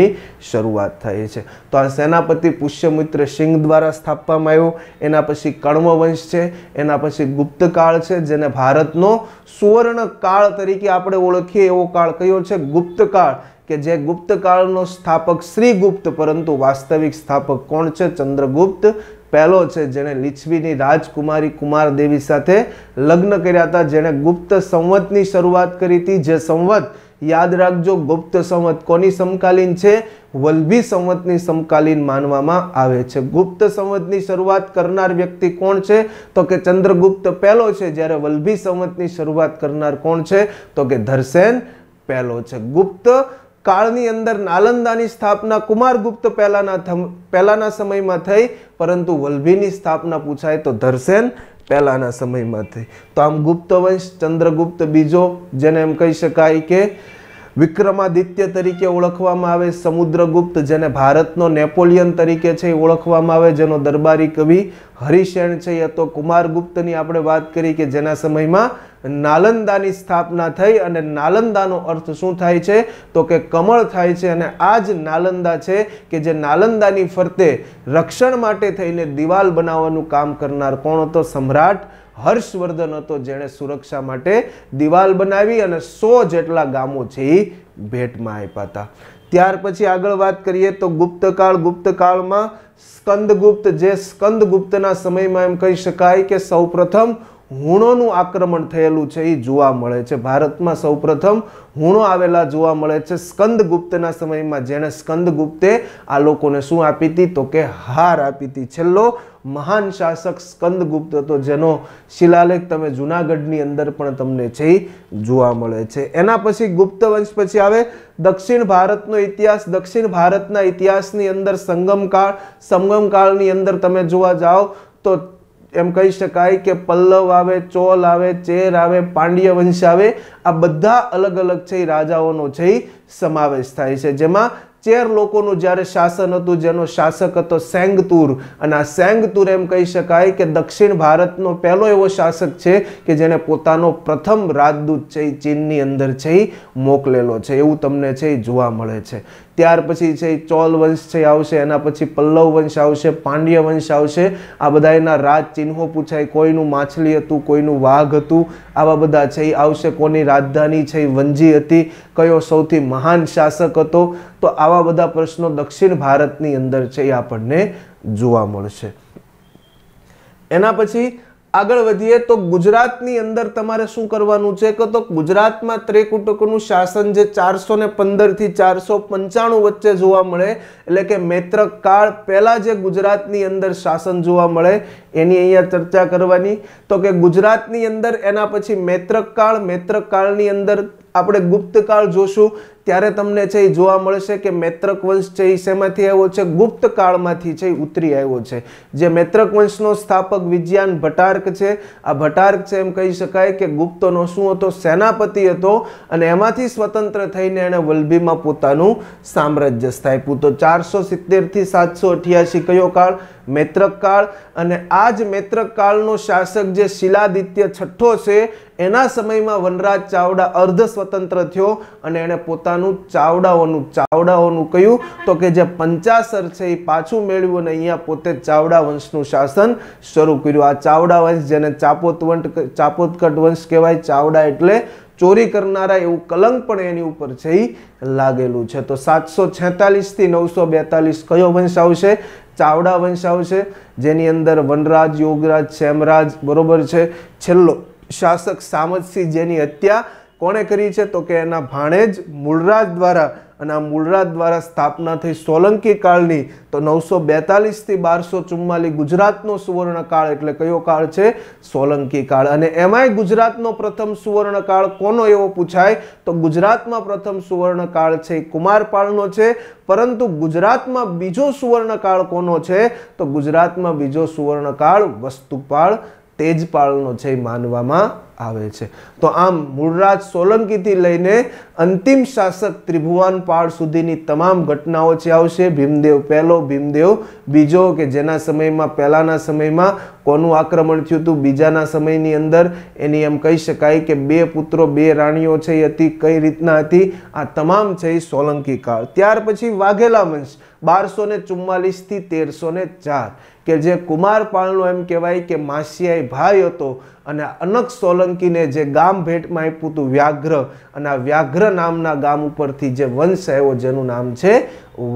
શરૂઆત થઈ છે તો આ સેનાપતિ પુષ્યમિત્ર સિંહ દ્વારા સ્થાપવામાં આવ્યો એના પછી કણ્વ વંશ છે એના પછી ગુપ્તકાળ છે જેને ભારતનો સુવર્ણ કાળ તરીકે આપણે ઓળખીએ એવો કાળ કયો છે ગુપ્તકાળ કે જે ગુપ્તકાળનો સ્થાપક શ્રીગુપ્ત પરંતુ વાસ્તવિક સ્થાપક કોણ છે ચંદ્રગુપ્ત પહેલો છે જેણે લીછવીની રાજકુમારી કુમાર દેવી સાથે લગ્ન કર્યા હતા જેણે ગુપ્ત સંવતની શરૂઆત કરી હતી જે સંવત યાદ રાખજો ગુપ્ત સંવત કોની સમકાલીન છે વલ્લભી સંવતની સમકાલીન માનવામાં આવે છે ગુપ્ત સંવતની શરૂઆત કરનાર વ્યક્તિ કોણ છે તો કે ચંદ્રગુપ્ત પહેલો છે જ્યારે વલ્લભી સંવતની શરૂઆત કરનાર કોણ છે તો કે ધરસેન પહેલો છે ગુપ્ત કાળની અંદર નાલંદાની સ્થાપના કુમારગુપ્ત પહેલાના પહેલાના સમયમાં થઈ પરંતુ વલ્ભીની સ્થાપના પૂછાય તો ધરસેન પહેલાના સમયમાં થઈ તો આમ ગુપ્ત વંશ ચંદ્રગુપ્ત બીજો જેને એમ કહી શકાય કે વિક્રમાદિત્ય તરીકે ઓળખવામાં આવે સમુદ્રગુપ્ત જેને ભારતનો નેપોલિયન તરીકે છે એ ઓળખવામાં આવે જેનો દરબારી કવિ હરિશેણ છે અથવા તો કુમારગુપ્તની આપણે વાત કરી કે જેના સમયમાં નાલંદાની સ્થાપના થઈ અને નાલંદાનો અર્થ શું થાય છે તો કે કમળ થાય છે અને આ જ નાલંદા છે કે જે નાલંદાની ફરતે રક્ષણ માટે થઈને દિવાલ બનાવવાનું કામ કરનાર કોણ હતો સમ્રાટ હર્ષવર્ધન હતો જેણે સુરક્ષા માટે દિવાલ બનાવી અને સો જેટલા ગામો છે એ ભેટમાં આપ્યા હતા ત્યાર પછી આગળ વાત કરીએ તો ગુપ્તકાળ ગુપ્તકાળમાં સ્કંદગુપ્ત જે સ્કંદગુપ્તના સમયમાં એમ કહી શકાય કે સૌપ્રથમ હુણોનું આક્રમણ થયેલું છે એ જોવા મળે છે ભારતમાં સૌપ્રથમ હુણો આવેલા જોવા મળે છે સ્કંદગુપ્તના સમયમાં જેણે સ્કંદગુપ્તે આ લોકોને શું આપી હતી તો કે હાર આપી હતી છેલ્લો મહાન શાસક સ્કંદગુપ્ત હતો જેનો શિલાલેખ તમે જુનાગઢની અંદર પણ તમને છે જોવા મળે છે એના પછી ગુપ્ત વંશ પછી આવે દક્ષિણ ભારતનો ઇતિહાસ દક્ષિણ ભારતના ઇતિહાસની અંદર સંગમકાળ સંગમકાળની અંદર તમે જોવા જાઓ તો એમ કહી શકાય કે પલ્લવ આવે ચોલ આવે ચેર આવે પાંડ્ય વંશ આવે આ બધા અલગ અલગ છે રાજાઓનો છે સમાવેશ થાય છે જેમાં ચેર લોકોનું જ્યારે શાસન હતું જેનો શાસક હતો સેંગતુર અને આ સેંગતુર એમ કહી શકાય કે દક્ષિણ ભારતનો પહેલો એવો શાસક છે કે જેને પોતાનો પ્રથમ રાજદૂત છે ચીનની અંદર છે મોકલેલો છે એવું તમને છે જોવા મળે છે ત્યાર પછી છે ચોલ વંશ છે આવશે એના પછી પલ્લવ વંશ આવશે પાંડ્ય વંશ આવશે આ બધા એના રાજ ચિહ્નો પૂછાય કોઈનું માછલી હતું કોઈનું વાઘ હતું આવા બધા છે એ આવશે કોની રાજધાની છે એ વંજી હતી કયો સૌથી મહાન શાસક હતો તો આવા બધા પ્રશ્નો દક્ષિણ ભારતની અંદર છે એ આપણને જોવા મળશે એના પછી આગળ વધીએ તો ગુજરાતની અંદર તમારે શું કરવાનું છે કે તો ગુજરાતમાં ત્રિકુટકનું શાસન જે ચારસો ને પંદરથી ચારસો પંચાણું વચ્ચે જોવા મળે એટલે કે મૈત્રક કાળ પહેલાં જે ગુજરાતની અંદર શાસન જોવા મળે એની અહીંયા ચર્ચા કરવાની તો કે ગુજરાતની અંદર એના પછી મૈત્રક કાળ મૈત્રક કાળની અંદર આપણે ગુપ્તકાળ જોશું ત્યારે તમને છે એ જોવા મળશે કે મૈત્રક વંશ છે એ શેમાંથી આવ્યો છે ગુપ્ત કાળમાંથી છે એ ઉતરી આવ્યો છે જે મૈત્રક વંશનો સ્થાપક વિજ્ઞાન ભટાર્ક છે આ ભટાર્ક છે એમ કહી શકાય કે ગુપ્તનો શું હતો સેનાપતિ હતો અને એમાંથી સ્વતંત્ર થઈને એણે વલભીમાં પોતાનું સામ્રાજ્ય સ્થાપ્યું તો ચારસો સિત્તેરથી સાતસો અઠ્યાસી કયો કાળ મૈત્રક અને આ જ મૈત્રક શાસક જે શિલાદિત્ય છઠ્ઠો છે એના સમયમાં વનરાજ ચાવડા અર્ધ સ્વતંત્ર થયો અને એણે પોતાનું ચાવડાઓનું ચાવડાઓનું કહ્યું તો કે જે પંચાસર છે એ પાછું મેળવ્યું અને અહીંયા પોતે ચાવડા વંશનું શાસન શરૂ કર્યું આ ચાવડા વંશ જેને ચાપોતવંટ ચાપોતકટ વંશ કહેવાય ચાવડા એટલે ચોરી કરનારા એવું કલંક પણ એની ઉપર જઈ લાગેલું છે તો સાતસો છેતાલીસથી નવસો બેતાલીસ કયો વંશ આવશે ચાવડા વંશ આવશે જેની અંદર વનરાજ યોગરાજ સેમરાજ બરોબર છે છેલ્લો શાસક સામતસિંહ જેની હત્યા કોણે કરી છે તો કે એના ભાણેજ મૂળરાજ દ્વારા અને આ મૂળરાજ દ્વારા સ્થાપના થઈ સોલંકી કાળની તો નવસો બેતાલીસથી બારસો ચુમ્માલીસ ગુજરાતનો સુવર્ણકાળ એટલે કયો કાળ છે સોલંકી કાળ અને એમાંય ગુજરાતનો પ્રથમ સુવર્ણકાળ કોનો એવો પૂછાય તો ગુજરાતમાં પ્રથમ સુવર્ણકાળ છે કુમારપાળનો છે પરંતુ ગુજરાતમાં બીજો સુવર્ણકાળ કોનો છે તો ગુજરાતમાં બીજો સુવર્ણકાળ વસ્તુપાળ તેજપાળનો છે માનવામાં આવે છે તો આમ મૂળરાજ સોલંકીથી લઈને અંતિમ શાસક ત્રિભુવન પાળ સુધીની તમામ ઘટનાઓ જે આવશે ભીમદેવ પહેલો ભીમદેવ બીજો કે જેના સમયમાં પહેલાના સમયમાં કોનું આક્રમણ થયું હતું બીજાના સમયની અંદર એની એમ કહી શકાય કે બે પુત્રો બે રાણીઓ છે એ હતી કઈ રીતના હતી આ તમામ છે એ સોલંકી કાળ ત્યાર પછી વાઘેલા વંશ બારસો ને ચુમ્માલીસથી તેરસો ને ચાર કે જે કુમારપાળનો એમ કહેવાય કે માસિયાઈ ભાઈ હતો અને અનક સોલંકીને જે ગામ ભેટમાં આપ્યું હતું વ્યાઘ્ર અને આ વ્યાઘ્ર નામના ગામ ઉપરથી જે વંશ આવ્યો જેનું નામ છે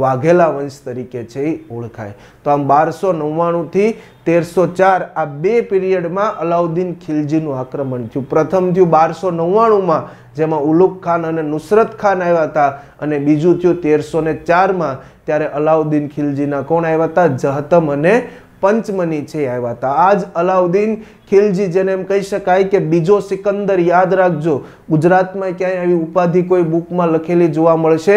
વાઘેલા વંશ તરીકે છે એ ઓળખાય તો આમ બારસો નવ્વાણુંથી તેરસો ચાર આ બે પીરિયડમાં અલાઉદ્દીન ખિલજીનું આક્રમણ થયું પ્રથમ થયું બારસો નવ્વાણુંમાં જેમાં ઉલુક ખાન અને નુસરત ખાન આવ્યા હતા અને બીજું થયું તેરસો ને ચારમાં ત્યારે અલાઉદ્દીન ખિલજીના કોણ આવ્યા હતા જહતમ અને પંચમની છે આવ્યા હતા આજ અલાઉદ્દીન ખિલજી જેને એમ કહી શકાય કે બીજો સિકંદર યાદ રાખજો ગુજરાતમાં ક્યાંય આવી ઉપાધિ કોઈ બુકમાં લખેલી જોવા મળશે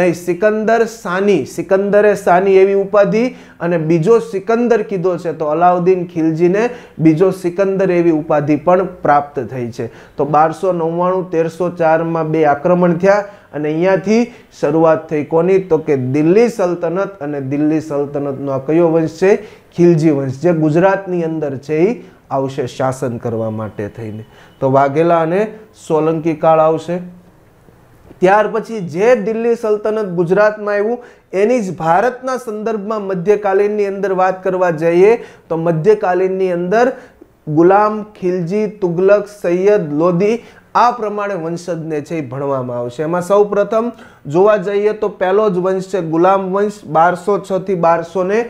નહીં સિકંદર સાની સિકંદરે સાની એવી ઉપાધિ અને બીજો સિકંદર કીધો છે તો અલાઉદ્દીન ખિલજીને બીજો સિકંદર એવી ઉપાધિ પણ પ્રાપ્ત થઈ છે તો બારસો નવ્વાણું તેરસો ચારમાં બે આક્રમણ થયા અને અહીંયાથી શરૂઆત થઈ કોની તો કે દિલ્હી સલ્તનત અને દિલ્હી સલ્તનતનો આ કયો વંશ છે ખિલજી વંશ જે ગુજરાતની અંદર છે એ આવશે શાસન કરવા માટે થઈને તો વાઘેલા અને સોલંકી કાળ આવશે ત્યાર પછી જે દિલ્હી સલ્તનત ગુજરાતમાં આવ્યું એની જ ભારતના સંદર્ભમાં મધ્યકાલીનની અંદર વાત કરવા જઈએ તો મધ્યકાલીનની અંદર ગુલામ ખિલજી તુગલક સૈયદ લોદી આ પ્રમાણે વંશજને છે એ ભણવામાં આવશે એમાં સૌ પ્રથમ જોવા જઈએ તો પહેલો જ વંશ છે ગુલામ વંશ બારસો છ થી બારસો ને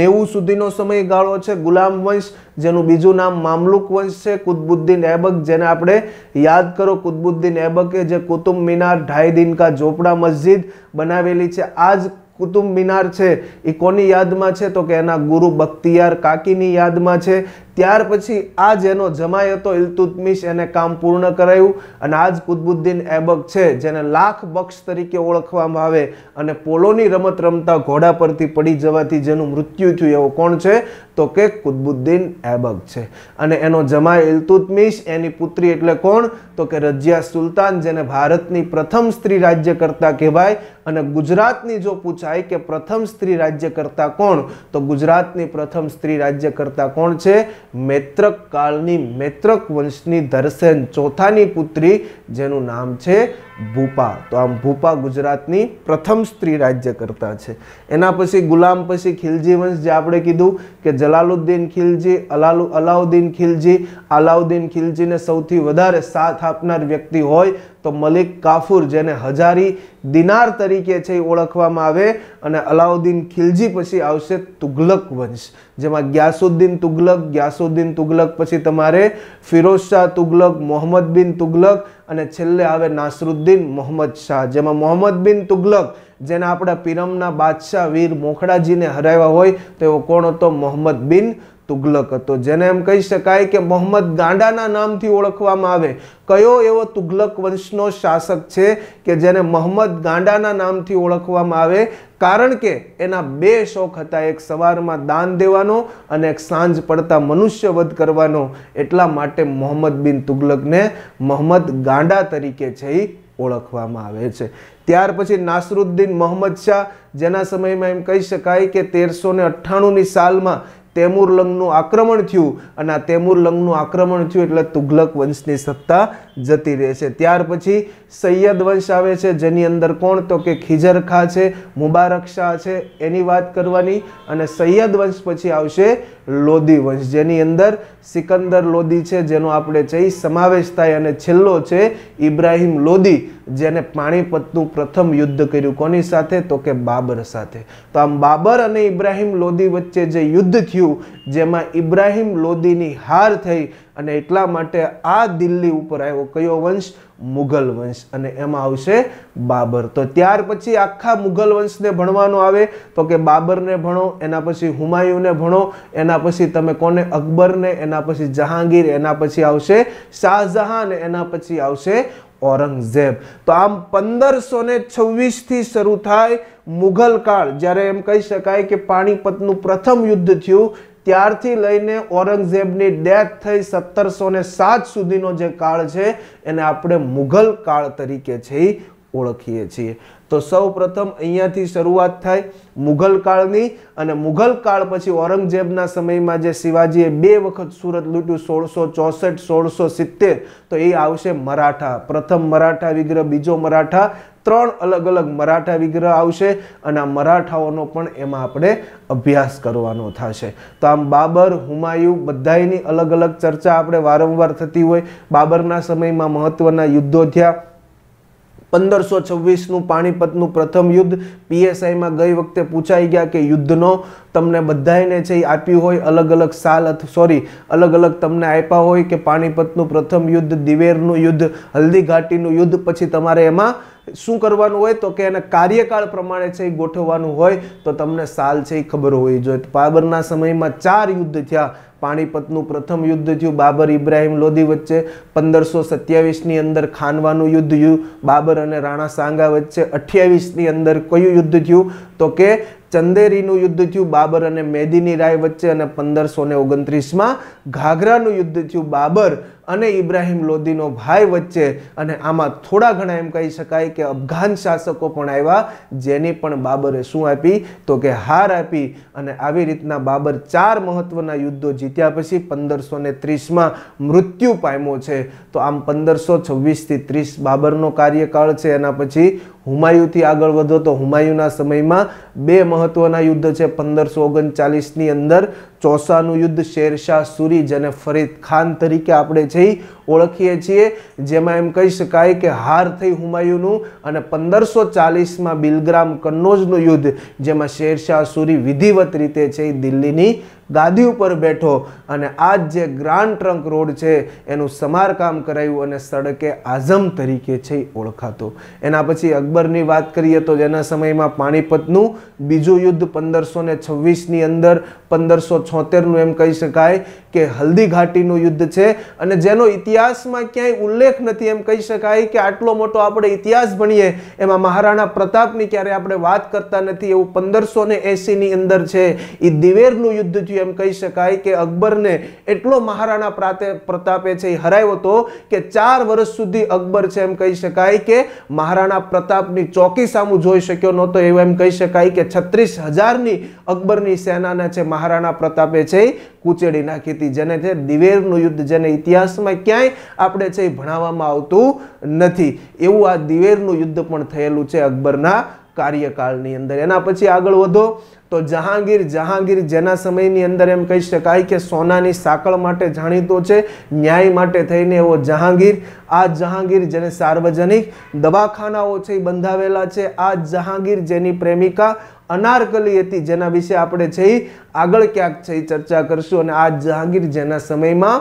નેવું સુધીનો સમયગાળો છે ગુલામ વંશ જેનું બીજું નામ મામલુક વંશ છે કુતબુદ્દીન એબક જેને આપણે યાદ કરો કુતબુદ્દીન એબકે જે કુતુબ મિનાર ઢાઈ દિનકા કા ઝોપડા મસ્જિદ બનાવેલી છે આ જ કુતુબ મિનાર છે એ કોની યાદમાં છે તો કે એના ગુરુ બખ્તિયાર કાકીની યાદમાં છે ત્યાર પછી આ જેનો જમાય હતો ઇલતુતમિશ એને કામ પૂર્ણ કરાયું અને આજ કુતબુદ્દીન એબક છે જેને લાખ બક્ષ તરીકે ઓળખવામાં આવે અને પોલોની રમત રમતા ઘોડા પરથી પડી જવાથી જેનું મૃત્યુ થયું એવો કોણ છે તો કે કુતબુદ્દીન એબક છે અને એનો જમાય ઇલતુતમિશ એની પુત્રી એટલે કોણ તો કે રજિયા સુલતાન જેને ભારતની પ્રથમ સ્ત્રી રાજ્ય કરતા કહેવાય અને ગુજરાતની જો પૂછાય કે પ્રથમ સ્ત્રી રાજ્ય કરતા કોણ તો ગુજરાતની પ્રથમ સ્ત્રી રાજ્ય કરતા કોણ છે મૈત્રક કાળની મૈત્રક વંશની ધરસેન ચોથાની પુત્રી જેનું નામ છે ભૂપા તો આમ ભૂપા ગુજરાતની પ્રથમ સ્ત્રી રાજ્ય કરતા છે એના પછી ગુલામ પછી ખિલજી વંશ જે આપણે કીધું કે જલાલુદ્દીન ખિલજી અલાલુ અલાઉદ્દીન ખિલજી અલાઉદ્દીન ખિલજીને સૌથી વધારે સાથ આપનાર વ્યક્તિ હોય તો મલિક કાફુર જેને હજારી દિનાર તરીકે છે એ ઓળખવામાં આવે અને અલાઉદ્દીન ખિલજી પછી આવશે તુગલક વંશ જેમાં ગ્યાસુદ્દીન તુગલક ગ્યાસુદ્દીન તુગલક પછી તમારે ફિરોઝ શાહ તુગલક મોહમ્મદ બિન તુગલક અને છેલ્લે આવે નાસરુદ્દીન મોહમ્મદ શાહ જેમાં મોહમ્મદ બિન તુગલક જેને આપણા પિરમના બાદશાહ વીર મોખડાજીને હરાવ્યા હોય તો એવો કોણ હતો મોહમ્મદ બિન તુગલક હતો જેને એમ કહી શકાય કે મોહમ્મદ ગાંડાના નામથી ઓળખવામાં આવે કયો એવો તુગલક વંશનો શાસક છે કે જેને મોહમ્મદ ગાંડાના નામથી ઓળખવામાં આવે કારણ કે એના બે શોખ હતા એક સવારમાં દાન દેવાનો અને એક સાંજ પડતા મનુષ્યવધ કરવાનો એટલા માટે મોહમ્મદ બિન તુગલકને મોહમ્મદ ગાંડા તરીકે છે ઓળખવામાં આવે છે ત્યાર પછી નાસરુદ્દીન મોહમ્મદ શાહ જેના સમયમાં એમ કહી શકાય કે તેરસો ને અઠ્ઠાણુંની સાલમાં તૈમુરલંગનું આક્રમણ થયું અને આ તૈમુરલંગનું આક્રમણ થયું એટલે તુગલક વંશની સત્તા જતી રહે છે ત્યાર પછી સૈયદ વંશ આવે છે જેની અંદર કોણ તો કે ખીજર ખા છે મુબારક શાહ છે એની વાત કરવાની અને સૈયદ વંશ પછી આવશે લોદી વંશ જેની અંદર સિકંદર લોદી છે જેનો આપણે જઈ સમાવેશ થાય અને છેલ્લો છે ઇબ્રાહિમ લોદી જેને પાણીપતનું પ્રથમ યુદ્ધ કર્યું કોની સાથે તો કે બાબર સાથે તો આમ બાબર અને ઇબ્રાહિમ લોદી વચ્ચે જે યુદ્ધ થયું જેમાં ઇબ્રાહિમ લોદીની હાર થઈ અને એટલા માટે આ દિલ્હી ઉપર આવ્યો કયો વંશ મુઘલ વંશ અને એમાં આવશે બાબર તો ત્યાર પછી આખા મુઘલ વંશને ભણવાનો આવે તો કે બાબરને ભણો એના પછી હુમાયુને ભણો એના પછી તમે કોને અકબરને એના પછી જહાંગીર એના પછી આવશે શાહજહાં એના પછી આવશે ઔરંગઝેબ તો આમ પંદરસો ને છવ્વીસથી શરૂ થાય મુઘલ કાળ જ્યારે એમ કહી શકાય કે પાણીપતનું પ્રથમ યુદ્ધ થયું ત્યારથી લઈને ઔરંગઝેબની ડેથ થઈ સત્તરસો ને સાત સુધીનો જે કાળ છે એને આપણે મુઘલ કાળ તરીકે છે ઓળખીએ છીએ તો સૌ પ્રથમ અહીંયાથી શરૂઆત થાય મુઘલ કાળની અને મુઘલ કાળ પછી ઔરંગઝેબના સમયમાં જે શિવાજીએ બે વખત સુરત લૂંટ્યું સોળસો ચોસઠ સોળસો સિત્તેર તો એ આવશે મરાઠા પ્રથમ મરાઠા વિગ્રહ બીજો મરાઠા ત્રણ અલગ અલગ મરાઠા વિગ્રહ આવશે અને આ મરાઠાઓનો પણ એમાં આપણે અભ્યાસ કરવાનો થશે તો આમ બાબર હુમાયુ બધાની અલગ અલગ ચર્ચા આપણે વારંવાર થતી હોય બાબરના સમયમાં મહત્વના યુદ્ધો થયા પંદરસો છવ્વીસનું પાણીપતનું પ્રથમ યુદ્ધ પીએસઆઈમાં ગઈ વખતે પૂછાઈ ગયા કે યુદ્ધનો તમને બધાને છે એ આપ્યું હોય અલગ અલગ સાલ સોરી અલગ અલગ તમને આપ્યા હોય કે પાણીપતનું પ્રથમ યુદ્ધ દિવેરનું યુદ્ધ હલ્દી ઘાટીનું યુદ્ધ પછી તમારે એમાં શું કરવાનું હોય તો કે એને કાર્યકાળ પ્રમાણે છે એ ગોઠવવાનું હોય તો તમને સાલ છે એ ખબર હોવી જોઈએ બાબરના સમયમાં ચાર યુદ્ધ થયા પાણીપતનું પ્રથમ યુદ્ધ થયું બાબર ઇબ્રાહિમ લોધી વચ્ચે પંદરસો સત્યાવીસની અંદર ખાનવાનું યુદ્ધ થયું બાબર અને રાણા સાંગા વચ્ચે અઠ્યાવીસની અંદર કયું યુદ્ધ થયું તો કે ચંદેરીનું યુદ્ધ થયું બાબર અને મેદીની રાય વચ્ચે અને પંદરસો ને ઓગણત્રીસમાં ઘાઘરાનું યુદ્ધ થયું બાબર અને ઇબ્રાહિમ લોદીનો ભાઈ વચ્ચે અને આમાં થોડા ઘણા એમ કહી શકાય કે અફઘાન શાસકો પણ આવ્યા જેની પણ બાબરે શું આપી તો કે હાર આપી અને આવી રીતના બાબર ચાર મહત્વના યુદ્ધો જીત્યા પછી પંદરસો ને ત્રીસમાં મૃત્યુ પામ્યો છે તો આમ પંદરસો છવ્વીસથી ત્રીસ બાબરનો કાર્યકાળ છે એના પછી હુમાયુથી આગળ વધો તો હુમાયુના સમયમાં બે મહત્વના યુદ્ધ છે પંદરસો ઓગણચાલીસની અંદર ચોસાનું યુદ્ધ શેરશાહ સુરી જેને ફરીદ ખાન તરીકે આપણે જઈ ઓળખીએ છીએ જેમાં એમ કહી શકાય કે હાર થઈ હુમાયુનું અને પંદરસો ચાલીસમાં બિલગ્રામ કન્નોજનું યુદ્ધ જેમાં શેરશાહ સુરી વિધિવત રીતે છે એ દિલ્હીની ગાદી ઉપર બેઠો અને આ જે ગ્રાન્ડ ટ્રંક રોડ છે એનું સમારકામ કરાયું અને સડકે આઝમ તરીકે છે ઓળખાતો એના પછી અકબરની વાત કરીએ તો જેના સમયમાં પાણીપતનું બીજું યુદ્ધ પંદરસો ને છવ્વીસની અંદર પંદરસો છોતેરનું એમ કહી શકાય કે હલ્દી ઘાટીનું યુદ્ધ છે અને જેનો ઇતિહાસ ઇતિહાસમાં ક્યાંય ઉલ્લેખ નથી એમ કહી શકાય કે આટલો મોટો આપણે ઇતિહાસ ભણીએ એમાં મહારાણા પ્રતાપની ક્યારે આપણે વાત કરતા નથી એવું પંદરસો ને એંસીની અંદર છે એ દિવેરનું યુદ્ધ થયું એમ કહી શકાય કે અકબરને એટલો મહારાણા પ્રાતે પ્રતાપે છે એ હરાવ્યો હતો કે ચાર વર્ષ સુધી અકબર છે એમ કહી શકાય કે મહારાણા પ્રતાપની ચોકી સામું જોઈ શક્યો નહોતો એવું એમ કહી શકાય કે છત્રીસ હજારની અકબરની સેનાના છે મહારાણા પ્રતાપે છે કૂચેડી નાખી હતી જેને છે દિવેરનું યુદ્ધ જેને ઇતિહાસમાં ક્યાંય ક્યાંય આપણે છે ભણાવવામાં આવતું નથી એવું આ દિવેરનું યુદ્ધ પણ થયેલું છે અકબરના કાર્યકાળની અંદર એના પછી આગળ વધો તો જહાંગીર જહાંગીર જેના સમયની અંદર એમ કહી શકાય કે સોનાની સાંકળ માટે જાણીતો છે ન્યાય માટે થઈને એવો જહાંગીર આ જહાંગીર જેને સાર્વજનિક દવાખાનાઓ છે એ બંધાવેલા છે આ જહાંગીર જેની પ્રેમિકા અનારકલી હતી જેના વિશે આપણે છે આગળ ક્યાંક છે ચર્ચા કરશું અને આ જહાંગીર જેના સમયમાં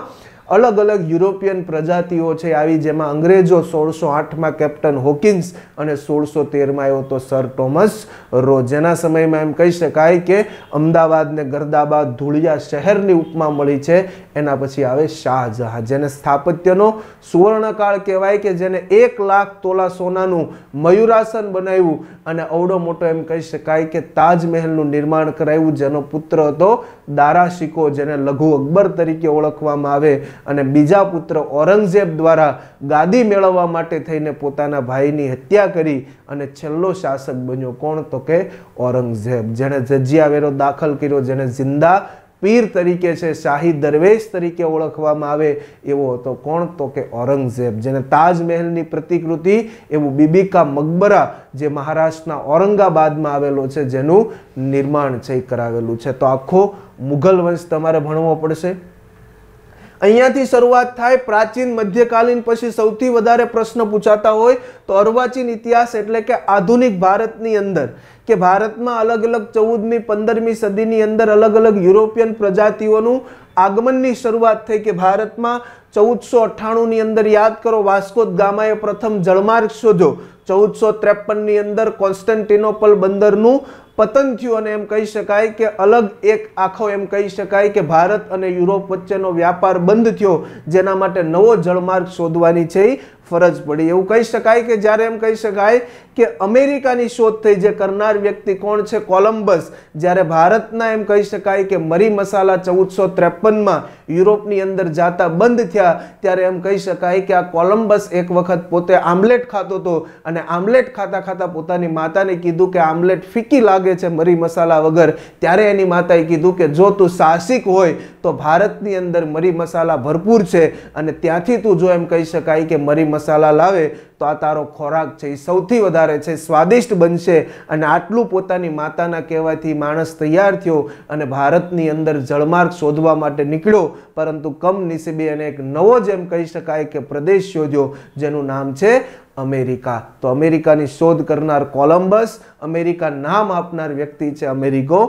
અલગ અલગ યુરોપિયન પ્રજાતિઓ છે આવી જેમાં અંગ્રેજો સોળસો આઠમાં કેપ્ટન હોકિન્સ અને સોળસો તેરમાં આવ્યો હતો સર ટોમસ રો જેના સમયમાં એમ કહી શકાય કે અમદાવાદને ગરદાબાદ ધૂળિયા શહેરની ઉપમા મળી છે એના પછી આવે શાહજહાં જેને સ્થાપત્યનો સુવર્ણકાળ કહેવાય કે જેને એક લાખ તોલા સોનાનું મયુરાસન બનાવ્યું અને અવડો મોટો એમ કહી શકાય કે તાજમહેલનું નિર્માણ કરાવ્યું જેનો પુત્ર હતો દારા શિકો જેને લઘુ અકબર તરીકે ઓળખવામાં આવે અને બીજા પુત્ર ઔરંગઝેબ દ્વારા ગાદી મેળવવા માટે થઈને પોતાના ભાઈની હત્યા કરી અને છેલ્લો શાસક બન્યો કોણ તો કે ઔરંગઝેબ જેણે જજિયાવેરો દાખલ કર્યો જેણે જિંદા પીર તરીકે છે શાહી દરવેશ તરીકે ઓળખવામાં આવે એવો હતો કોણ તો કે ઔરંગઝેબ જેને તાજમહેલની પ્રતિકૃતિ એવું બીબીકા મકબરા જે મહારાષ્ટ્રના ઔરંગાબાદમાં આવેલો છે જેનું નિર્માણ છે કરાવેલું છે તો આખો મુઘલ વંશ તમારે ભણવો પડશે અહીંયાથી શરૂઆત થાય પ્રાચીન મધ્યકાલીન પછી સૌથી વધારે પ્રશ્ન પૂછાતા હોય તો અર્વાચીન ઇતિહાસ એટલે કે આધુનિક ભારતની અંદર કે ભારતમાં અલગ અલગ ચૌદમી પંદરમી સદીની અંદર અલગ અલગ યુરોપિયન પ્રજાતિઓનું આગમનની શરૂઆત થઈ કે ભારતમાં ચૌદસો અઠ્ઠાણુંની અંદર યાદ કરો વાસ્કોદ ગામાએ પ્રથમ જળમાર્ગ શોધ્યો ચૌદસો ત્રેપનની અંદર કોન્સ્ટન્ટિનોપલ બંદરનું થયું અને એમ કહી શકાય કે અલગ એક આખો એમ કહી શકાય કે ભારત અને યુરોપ વચ્ચેનો વ્યાપાર બંધ થયો જેના માટે નવો જળમાર્ગ શોધવાની છે ફરજ પડી એવું કહી શકાય કે જ્યારે એમ કહી શકાય કે અમેરિકાની શોધ થઈ જે કરનાર વ્યક્તિ કોણ છે કોલમ્બસ જ્યારે ભારતના એમ કહી શકાય કે મરી મસાલા ચૌદસો ત્રેપનમાં યુરોપની અંદર જાતા બંધ થયા ત્યારે એમ કહી શકાય કે આ કોલંબસ એક વખત પોતે આમલેટ ખાતો હતો અને આમલેટ ખાતા ખાતા પોતાની માતાને કીધું કે આમલેટ ફીકી લાગે છે મરી મસાલા વગર ત્યારે એની માતાએ કીધું કે જો તું સાહસિક હોય તો ભારતની અંદર મરી મસાલા ભરપૂર છે અને ત્યાંથી તું જો એમ કહી શકાય કે મરી મસાલા લાવે તો આ તારો ખોરાક છે એ સૌથી વધારે છે સ્વાદિષ્ટ બનશે અને આટલું પોતાની માતાના કહેવાથી માણસ તૈયાર થયો અને ભારતની અંદર જળમાર્ગ શોધવા માટે નીકળ્યો પરંતુ કમ નિસીબે અને એક નવો જેમ કહી શકાય કે પ્રદેશ શોધ્યો જેનું નામ છે અમેરિકા તો અમેરિકાની શોધ કરનાર કોલમ્બસ અમેરિકા નામ આપનાર વ્યક્તિ છે અમેરિકો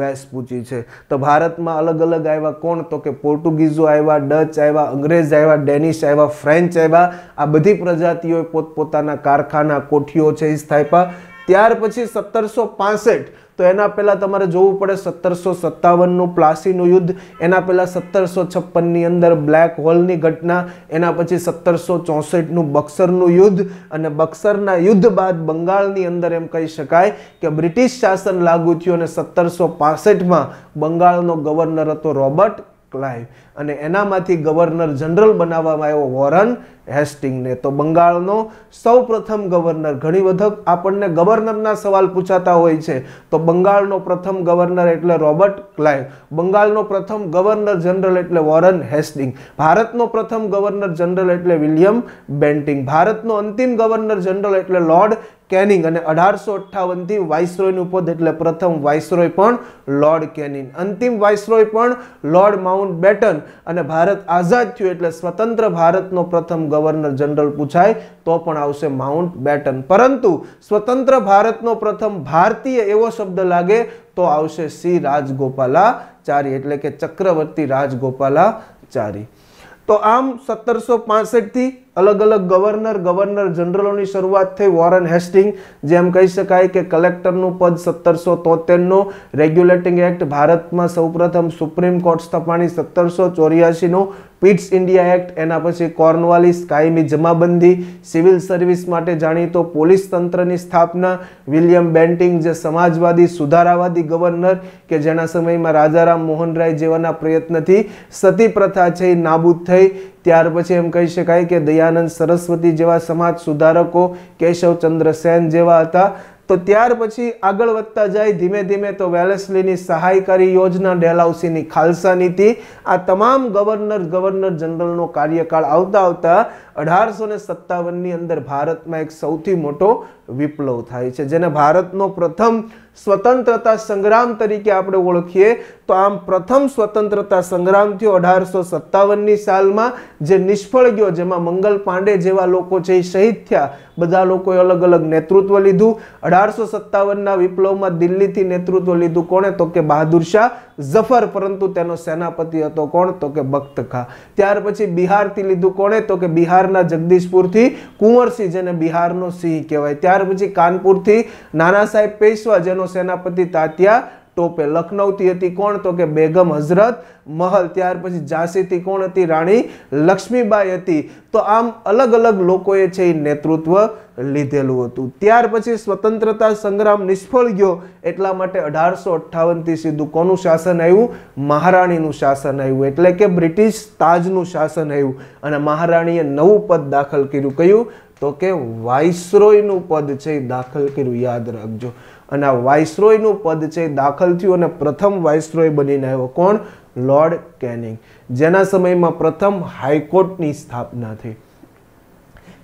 વેસ્પુચી છે તો ભારતમાં અલગ અલગ આવ્યા કોણ તો કે પોર્ટુગીઝો આવ્યા ડચ આવ્યા અંગ્રેજ આવ્યા ડેનિશ આવ્યા ફ્રેન્ચ આવ્યા આ બધી પ્રજાતિઓએ પોતપોતાના કારખાના કોઠીઓ છે એ સ્થાપ્યા ત્યાર પછી સત્તરસો પાસઠ તો એના પહેલાં તમારે જોવું પડે સત્તરસો સત્તાવનનું પ્લાસીનું યુદ્ધ એના પહેલાં સત્તરસો છપ્પનની અંદર બ્લેક હોલની ઘટના એના પછી સત્તરસો ચોસઠનું બક્સરનું યુદ્ધ અને બક્સરના યુદ્ધ બાદ બંગાળની અંદર એમ કહી શકાય કે બ્રિટિશ શાસન લાગુ થયું અને સત્તરસો પાસઠમાં બંગાળનો ગવર્નર હતો રોબર્ટ ક્લાઇવ અને એનામાંથી ગવર્નર જનરલ બનાવવામાં આવ્યો વોરન હેસ્ટિંગને તો બંગાળનો સૌપ્રથમ ગવર્નર ઘણી વખત આપણને ગવર્નરના સવાલ પૂછાતા હોય છે તો બંગાળનો પ્રથમ ગવર્નર એટલે રોબર્ટ ક્લાઇવ બંગાળનો પ્રથમ ગવર્નર જનરલ એટલે વોરન હેસ્ટિંગ ભારતનો પ્રથમ ગવર્નર જનરલ એટલે વિલિયમ બેન્ટિંગ ભારતનો અંતિમ ગવર્નર જનરલ એટલે લોર્ડ કેનિંગ અને અઢારસો અઠ્ઠાવનથી વાઇસરોયનું પદ એટલે પ્રથમ વાઇસરોય પણ લોર્ડ કેનિંગ અંતિમ વાઇસરોય પણ લોર્ડ માઉન્ટ બેટન અને ભારત આઝાદ થયું એટલે સ્વતંત્ર ભારતનો પ્રથમ ગવર્નર જનરલ પૂછાય તો પણ આવશે માઉન્ટ બેટન પરંતુ સ્વતંત્ર ભારતનો પ્રથમ ભારતીય એવો શબ્દ લાગે તો આવશે સી રાજગોપાલાચારી એટલે કે ચક્રવર્તી રાજગોપાલાચારી તો આમ સત્તરસો પાસઠથી અલગ અલગ ગવર્નર ગવર્નર જનરલોની શરૂઆત થઈ વોરન હેસ્ટિંગ જેમ કહી શકાય કે કલેક્ટરનું પદ સત્તરસો તોતેરનો રેગ્યુલેટિંગ એક્ટ ભારતમાં સૌપ્રથમ સુપ્રીમ કોર્ટ સ્થપાણી સત્તરસો ચોર્યાસીનો પિટ્સ ઇન્ડિયા એક્ટ એના પછી કોર્નવાલિસ કાયમી જમાબંધી સિવિલ સર્વિસ માટે જાણીતો પોલીસ તંત્રની સ્થાપના વિલિયમ બેન્ટિંગ જે સમાજવાદી સુધારાવાદી ગવર્નર કે જેના સમયમાં રાજારામ મોહનરાય જેવાના પ્રયત્નથી સતી પ્રથા છે નાબૂદ થઈ ત્યાર પછી એમ કહી શકાય કે દયાનંદ સરસ્વતી જેવા સમાજ સુધારકો કેશવચંદ્ર સેન જેવા હતા તો ત્યાર પછી આગળ વધતા જાય ધીમે ધીમે તો વેલેસલીની સહાયકારી યોજના ડેલાઉસીની ખાલસા નીતિ આ તમામ ગવર્નર ગવર્નર જનરલનો કાર્યકાળ આવતા આવતા અઢારસો ને સત્તાવનની અંદર ભારતમાં એક સૌથી મોટો વિપ્લવ થાય છે જેને ભારતનો પ્રથમ સ્વતંત્રતા સંગ્રામ તરીકે આપણે ઓળખીએ તો આમ પ્રથમ સ્વતંત્રતા સંગ્રામ થયો અઢારસો સત્તાવનની સાલમાં જે નિષ્ફળ ગયો જેમાં મંગલ પાંડે જેવા લોકો છે એ શહીદ થયા બધા લોકોએ અલગ અલગ નેતૃત્વ લીધું અઢારસો સત્તાવનના વિપ્લવમાં દિલ્હીથી નેતૃત્વ લીધું કોણે તો કે બહાદુર શાહ ઝફર પરંતુ તેનો સેનાપતિ હતો કોણ તો કે બખ્ત ત્યાર પછી બિહારથી લીધું કોણે તો કે બિહાર બિહારના જગદીશપુરથી કુંવરસિંહ જેને બિહારનો સિંહ કહેવાય ત્યાર પછી કાનપુરથી નાના સાહેબ પેશવા જેનો સેનાપતિ તાત્યા તોપે લખનૌથી હતી કોણ તો કે બેગમ હઝરત મહલ ત્યાર પછી ઝાંસીથી કોણ હતી રાણી લક્ષ્મીબાઈ હતી તો આમ અલગ અલગ લોકોએ છે એ નેતૃત્વ લીધેલું હતું ત્યાર પછી સ્વતંત્રતા સંગ્રામ નિષ્ફળ ગયો એટલા માટે અઢારસો અઠ્ઠાવનથી સીધું કોનું શાસન આવ્યું મહારાણીનું શાસન આવ્યું એટલે કે બ્રિટિશ તાજનું શાસન આવ્યું અને મહારાણીએ નવું પદ દાખલ કર્યું કયું તો કે વાઇસરોયનું પદ છે એ દાખલ કર્યું યાદ રાખજો અને આ વાઇસરોયનું પદ છે દાખલ થયું અને પ્રથમ વાઇસરોય બનીને આવ્યો કોણ લોર્ડ કેનિંગ જેના સમયમાં પ્રથમ હાઈકોર્ટની સ્થાપના થઈ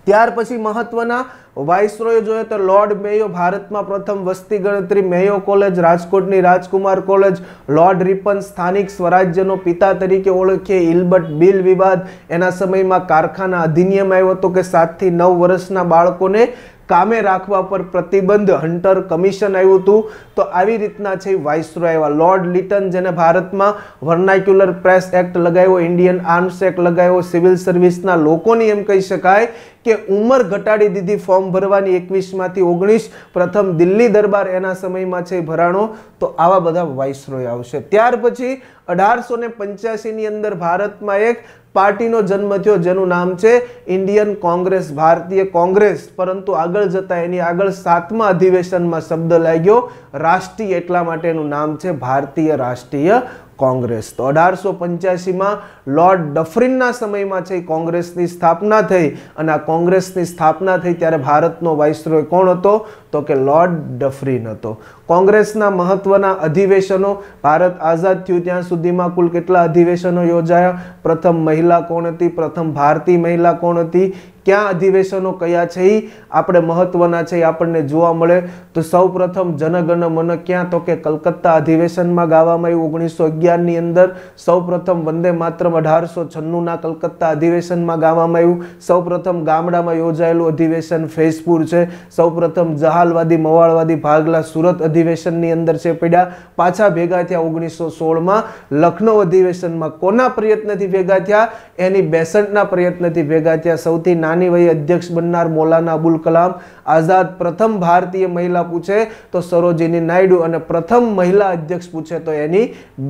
ત્યાર પછી મહત્વના વાઇસરોય જોઈએ તો લોર્ડ મેયો ભારતમાં પ્રથમ વસ્તી ગણતરી મેયો કોલેજ રાજકોટની રાજકુમાર કોલેજ લોર્ડ રિપન સ્થાનિક સ્વરાજ્યનો પિતા તરીકે ઓળખીએ ઇલબર્ટ બિલ વિવાદ એના સમયમાં કારખાના અધિનિયમ આવ્યો હતો કે સાતથી નવ વર્ષના બાળકોને કામે રાખવા પર પ્રતિબંધ હન્ટર કમિશન આવ્યું હતું તો આવી રીતના છે વાઇસરો એવા લોર્ડ લિટન જેને ભારતમાં વર્નાક્યુલર પ્રેસ એક્ટ લગાવ્યો ઇન્ડિયન આર્મ્સ એક્ટ લગાવ્યો સિવિલ સર્વિસના લોકોની એમ કહી શકાય કે ઉંમર ઘટાડી દીધી ફોર્મ ભરવાની એકવીસમાંથી ઓગણીસ પ્રથમ દિલ્હી દરબાર એના સમયમાં છે ભરાણો તો આવા બધા વાઇસરોય આવશે ત્યાર પછી અઢારસો ને પંચ્યાસીની અંદર ભારતમાં એક પાર્ટીનો જન્મ થયો જેનું નામ છે ઇન્ડિયન કોંગ્રેસ ભારતીય કોંગ્રેસ પરંતુ આગળ જતા એની આગળ સાતમા અધિવેશનમાં શબ્દ લાગ્યો રાષ્ટ્રીય એટલા માટેનું નામ છે ભારતીય રાષ્ટ્રીય કોંગ્રેસ તો અઢારસો પંચ્યાસીમાં લોર્ડ ડફરિનના સમયમાં છે કોંગ્રેસની સ્થાપના થઈ અને આ કોંગ્રેસની સ્થાપના થઈ ત્યારે ભારતનો વાઇસરોય કોણ હતો તો કે લોર્ડ ડફરિન હતો કોંગ્રેસના મહત્વના અધિવેશનો ભારત આઝાદ થયું ત્યાં સુધીમાં કુલ કેટલા અધિવેશનો યોજાયા પ્રથમ મહિલા કોણ હતી પ્રથમ ભારતીય મહિલા કોણ હતી ક્યાં અધિવેશનો કયા છે એ આપણે મહત્વના છે એ આપણને જોવા મળે તો સૌપ્રથમ જનગણ મન ક્યાં તો કે કલકત્તા અધિવેશનમાં ગાવામાં આવ્યું ઓગણીસો અગિયારની અંદર સૌપ્રથમ વંદે માત્રમ અઢારસો છન્નુંના કલકત્તા અધિવેશનમાં ગાવામાં આવ્યું સૌપ્રથમ ગામડામાં યોજાયેલું અધિવેશન ફેઝપુર છે સૌપ્રથમ જહાલવાદી મવાળવાદી ભાગલા સુરત અધિવેશનની અંદર છે પડ્યા પાછા ભેગા થયા ઓગણીસો સોળમાં લખનૌ અધિવેશનમાં કોના પ્રયત્નથી ભેગા થયા એની બેસન્ટના પ્રયત્નથી ભેગા થયા સૌથી નાના નાની વયે અધ્યક્ષ બનનાર મૌલાના અબુલ કલામ આઝાદ પ્રથમ ભારતીય મહિલા પૂછે તો સરોજીની નાયડુ અને પ્રથમ મહિલા અધ્યક્ષ પૂછે તો એની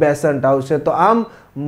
બેસન્ટ આવશે તો આમ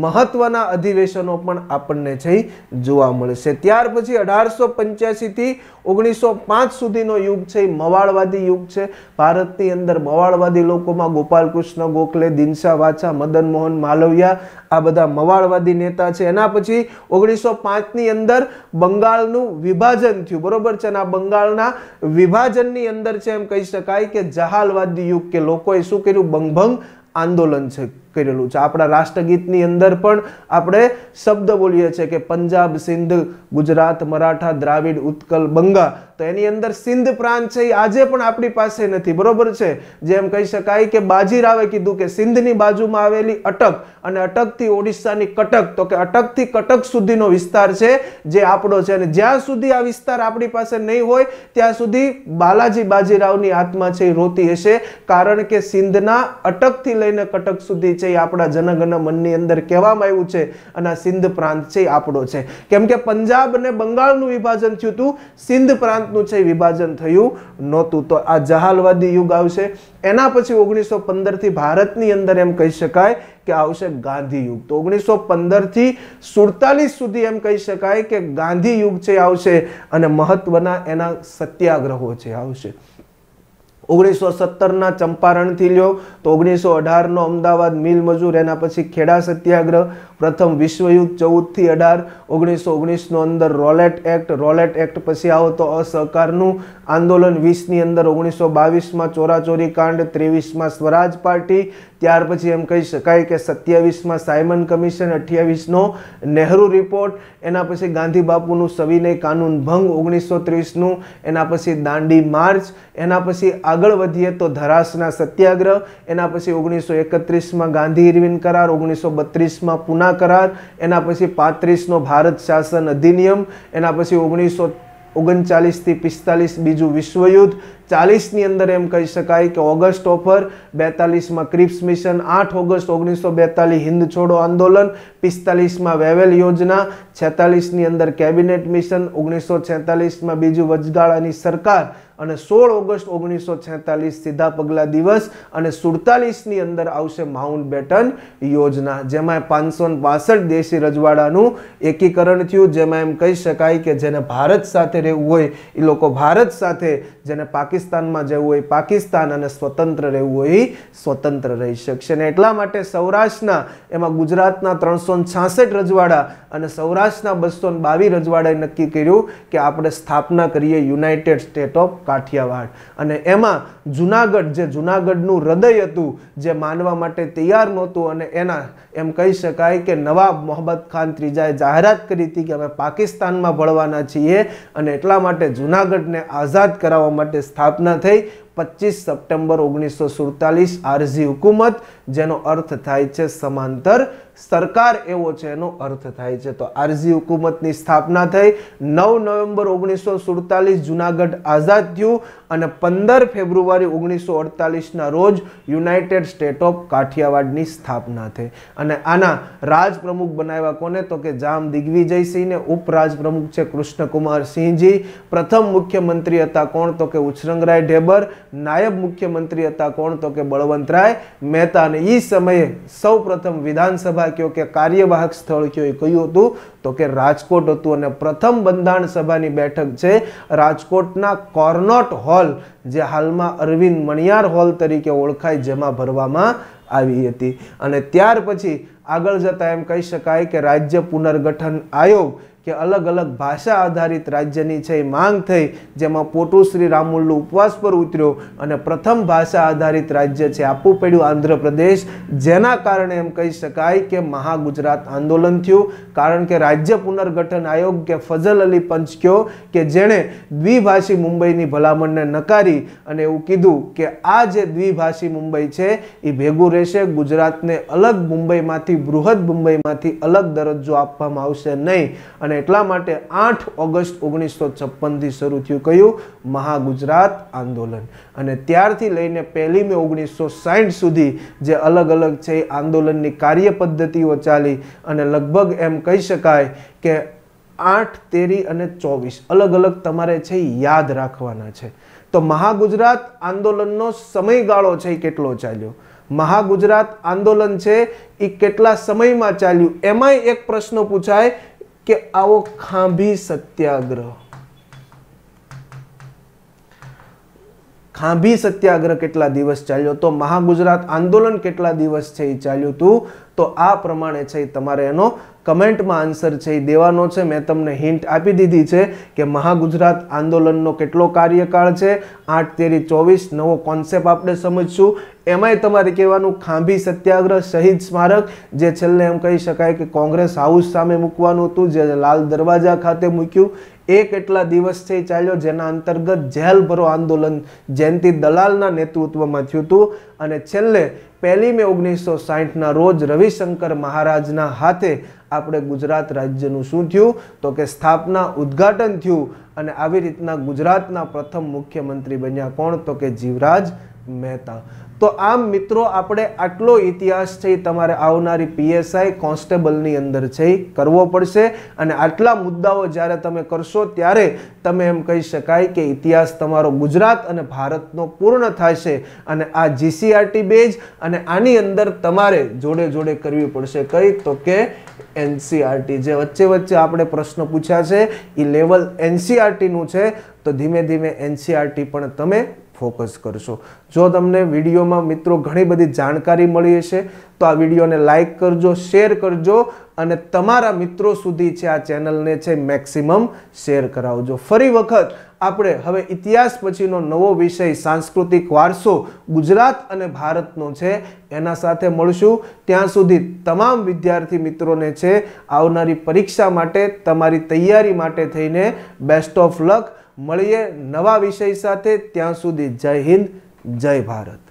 મહત્વના અધિવેશનો પણ આપણને જઈ જોવા મળશે ત્યાર પછી અઢારસો પંચ્યાસીથી ઓગણીસો પાંચ સુધીનો યુગ છે એ મવાળવાદી યુગ છે ભારતની અંદર મવાળવાદી લોકોમાં ગોપાલકૃષ્ણ ગોખલે દિનસા વાછા મદન મોહન માલવિયા આ બધા મવાળવાદી નેતા છે એના પછી ઓગણીસો પાંચની અંદર બંગાળનું વિભાજન થયું બરોબર છે અને આ બંગાળના વિભાજનની અંદર છે એમ કહી શકાય કે જહાલવાદી યુગ કે લોકોએ શું કર્યું બંગભંગ આંદોલન છે કરેલું છે આપણા રાષ્ટ્રગીતની અંદર પણ આપણે શબ્દ બોલીએ છીએ કે પંજાબ સિંધ ગુજરાત મરાઠા દ્રાવિડ ઉત્કલ બંગાળ તો એની અંદર સિંધ પ્રાંત છે એ આજે પણ આપણી પાસે નથી બરોબર છે જેમ કહી શકાય કે બાજીરાવે કીધું કે સિંધની બાજુમાં આવેલી અટક અને અટકથી ઓડિશાની કટક તો કે અટકથી કટક સુધીનો વિસ્તાર છે જે આપણો છે અને જ્યાં સુધી આ વિસ્તાર આપણી પાસે નહીં હોય ત્યાં સુધી બાલાજી બાજીરાવની આત્મા છે એ રોતી હશે કારણ કે સિંધના અટકથી લઈને કટક સુધી છે એ આપણા જનગણ મનની અંદર કહેવામાં આવ્યું છે અને સિંધ પ્રાંત છે આપણો છે કેમ કે પંજાબ અને બંગાળનું વિભાજન થયું હતું સિંધ પ્રાંતનું છે વિભાજન થયું નહોતું તો આ જહાલવાદી યુગ આવશે એના પછી ઓગણીસો પંદરથી ભારતની અંદર એમ કહી શકાય કે આવશે ગાંધી યુગ તો ઓગણીસો પંદરથી સુડતાલીસ સુધી એમ કહી શકાય કે ગાંધી યુગ છે આવશે અને મહત્વના એના સત્યાગ્રહો છે આવશે ઓગણીસો સત્તરના ચંપારણથી લ્યો તો ઓગણીસો અઢારનો અમદાવાદ મિલ મજૂર એના પછી ખેડા સત્યાગ્રહ પ્રથમ વિશ્વયુદ્ધ ચૌદથી અઢાર ઓગણીસો ઓગણીસનો અંદર રોલેટ એક્ટ રોલેટ એક્ટ પછી આવો તો અસહકારનું આંદોલન વીસની અંદર ઓગણીસો બાવીસમાં ચોરાચોરી કાંડ ત્રેવીસમાં સ્વરાજ પાર્ટી ત્યાર પછી એમ કહી શકાય કે સત્યાવીસમાં સાયમન કમિશન અઠ્યાવીસનો નેહરુ રિપોર્ટ એના પછી ગાંધી બાપુનું સવિનય કાનૂન ભંગ ઓગણીસો ત્રીસનું એના પછી દાંડી માર્ચ એના પછી આગળ વધીએ તો ધરાસના સત્યાગ્રહ એના પછી ઓગણીસો એકત્રીસમાં ગાંધી ઇરવિન કરાર ઓગણીસો બત્રીસમાં પૂના કરાર એના પછી પાંત્રીસનો ભારત શાસન અધિનિયમ એના પછી ઓગણીસો ઓગણચાલીસથી પિસ્તાલીસ બીજું વિશ્વયુદ્ધ ચાલીસની અંદર એમ કહી શકાય કે ઓગસ્ટ ઓફર બેતાલીસમાં ક્રિપ્સ મિશન આઠ ઓગસ્ટ ઓગણીસો બેતાલીસ હિન્દ છોડો આંદોલન પિસ્તાલીસમાં વેવેલ યોજના છેતાલીસની અંદર કેબિનેટ મિશન ઓગણીસો છેતાલીસમાં બીજું વચગાળાની સરકાર અને સોળ ઓગસ્ટ ઓગણીસો છેતાલીસ સીધા પગલા દિવસ અને સુડતાલીસની અંદર આવશે માઉન્ટ બેટન યોજના જેમાં પાંચસો બાસઠ દેશી રજવાડાનું એકીકરણ થયું જેમાં એમ કહી શકાય કે જેને ભારત સાથે રહેવું હોય એ લોકો ભારત સાથે જેને પાકિસ્તાન પાકિસ્તાનમાં જવું હોય પાકિસ્તાન અને સ્વતંત્ર રહેવું હોય સ્વતંત્ર રહી શકશે અને એટલા માટે સૌરાષ્ટ્રના એમાં ગુજરાતના ત્રણસો છાસઠ રજવાડા અને સૌરાષ્ટ્રના બસો બાવીસ રજવાડાએ નક્કી કર્યું કે આપણે સ્થાપના કરીએ યુનાઇટેડ સ્ટેટ ઓફ કાઠિયાવાડ અને એમાં જુનાગઢ જે જુનાગઢનું હૃદય હતું જે માનવા માટે તૈયાર નહોતું અને એના એમ કહી શકાય કે નવાબ મોહમ્મદ ખાન ત્રીજાએ જાહેરાત કરી હતી કે અમે પાકિસ્તાનમાં ભળવાના છીએ અને એટલા માટે જૂનાગઢને આઝાદ કરાવવા માટે સ્થાપના થઈ પચીસ સપ્ટેમ્બર ઓગણીસો સુડતાલીસ આરઝી હુકુમત જેનો અર્થ થાય છે સમાંતર સરકાર એવો છે એનો અર્થ થાય છે તો આરઝી હુકુમતની સ્થાપના થઈ નવ નવેમ્બર ઓગણીસો સુડતાલીસ જુનાગઢ આઝાદ થયું અને પંદર ફેબ્રુઆરી ઓગણીસો અડતાલીસના રોજ યુનાઇટેડ સ્ટેટ ઓફ કાઠિયાવાડની સ્થાપના થઈ અને આના રાજપ્રમુખ બનાવ્યા કોને તો કે જામ દિગ્વિજયસિંહને ઉપરાજ પ્રમુખ છે કૃષ્ણકુમાર સિંહજી પ્રથમ મુખ્યમંત્રી હતા કોણ તો કે ઉછરંગરાય ઢેબર નાયબ મુખ્યમંત્રી હતા કોણ તો કે બળવંતરાય મહેતા અને એ સમયે સૌ વિધાનસભા કયો કે કાર્યવાહક સ્થળ કયો એ કહ્યું હતું તો કે રાજકોટ હતું અને પ્રથમ બંધારણ સભાની બેઠક છે રાજકોટના કોર્નોટ હોલ જે હાલમાં અરવિંદ મણિયાર હોલ તરીકે ઓળખાય જેમાં ભરવામાં આવી હતી અને ત્યાર પછી આગળ જતાં એમ કહી શકાય કે રાજ્ય પુનર્ગઠન આયોગ કે અલગ અલગ ભાષા આધારિત રાજ્યની છે એ માંગ થઈ જેમાં પોટુ શ્રી રામુલ્લુ ઉપવાસ પર ઉતર્યો અને પ્રથમ ભાષા આધારિત રાજ્ય છે આપવું પડ્યું આંધ્રપ્રદેશ જેના કારણે એમ કહી શકાય કે મહાગુજરાત આંદોલન થયું કારણ કે રાજ્ય પુનર્ગઠન આયોગ કે ફઝલ અલી પંચ કયો કે જેણે દ્વિભાષી મુંબઈની ભલામણને નકારી અને એવું કીધું કે આ જે દ્વિભાષી મુંબઈ છે એ ભેગું રહેશે ગુજરાતને અલગ મુંબઈમાંથી બૃહદ મુંબઈમાંથી અલગ દરજ્જો આપવામાં આવશે નહીં અને એટલા માટે આઠ ઓગસ્ટ ઓગણીસો છપ્પનથી શરૂ થયું કયું મહાગુજરાત આંદોલન અને ત્યારથી લઈને પહેલી મે ઓગણીસો સાહીઠ સુધી જે અલગ અલગ છે એ આંદોલનની કાર્ય પદ્ધતિઓ ચાલી અને લગભગ એમ કહી શકાય કે આઠ તેરી અને ચોવીસ અલગ અલગ તમારે છે યાદ રાખવાના છે તો મહાગુજરાત આંદોલનનો સમયગાળો છે એ કેટલો ચાલ્યો મહાગુજરાત આંદોલન છે એ કેટલા સમયમાં ચાલ્યું એમાંય એક પ્રશ્ન પૂછાય કે આવો ખાંભી સત્યાગ્રહ ખાંભી સત્યાગ્રહ કેટલા દિવસ ચાલ્યો તો મહાગુજરાત આંદોલન કેટલા દિવસ છે એ ચાલ્યું હતું તો આ પ્રમાણે છે તમારે એનો કમેન્ટમાં આન્સર છે એ દેવાનો છે મેં તમને હિન્ટ આપી દીધી છે કે મહાગુજરાત આંદોલનનો કેટલો કાર્યકાળ છે આઠ તેરી ચોવીસ નવો કોન્સેપ્ટ આપણે સમજશું એમાંય તમારે કહેવાનું ખાંભી સત્યાગ્રહ શહીદ સ્મારક જે છેલ્લે એમ કહી શકાય કે કોંગ્રેસ હાઉસ સામે મૂકવાનું હતું જે લાલ દરવાજા ખાતે મૂક્યું એ કેટલા દિવસથી ચાલ્યો જેના અંતર્ગત જેલભરો આંદોલન જયંતિ દલાલના નેતૃત્વમાં થયું હતું અને છેલ્લે પહેલી મે ઓગણીસો સાહીઠના રોજ રવિશંકર મહારાજના હાથે આપણે ગુજરાત રાજ્યનું શું થયું તો કે સ્થાપના ઉદ્ઘાટન થયું અને આવી રીતના ગુજરાતના પ્રથમ મુખ્યમંત્રી બન્યા કોણ તો કે જીવરાજ મહેતા તો આમ મિત્રો આપણે આટલો ઇતિહાસ છે એ તમારે આવનારી પીએસઆઈ કોન્સ્ટેબલની અંદર છે કરવો પડશે અને આટલા મુદ્દાઓ જ્યારે તમે કરશો ત્યારે તમે એમ કહી શકાય કે ઇતિહાસ તમારો ગુજરાત અને ભારતનો પૂર્ણ થશે અને આ જીસીઆરટી બેજ અને આની અંદર તમારે જોડે જોડે કરવી પડશે કઈ તો કે એનસીઆરટી જે વચ્ચે વચ્ચે આપણે પ્રશ્ન પૂછ્યા છે એ લેવલ એનસીઆરટીનું છે તો ધીમે ધીમે એનસીઆરટી પણ તમે ફોકસ કરશો જો તમને વિડીયોમાં મિત્રો ઘણી બધી જાણકારી મળી હશે તો આ વિડીયોને લાઇક કરજો શેર કરજો અને તમારા મિત્રો સુધી છે આ ચેનલને છે મેક્સિમમ શેર કરાવજો ફરી વખત આપણે હવે ઇતિહાસ પછીનો નવો વિષય સાંસ્કૃતિક વારસો ગુજરાત અને ભારતનો છે એના સાથે મળશું ત્યાં સુધી તમામ વિદ્યાર્થી મિત્રોને છે આવનારી પરીક્ષા માટે તમારી તૈયારી માટે થઈને બેસ્ટ ઓફ લક મળીએ નવા વિષય સાથે ત્યાં સુધી જય હિન્દ જય ભારત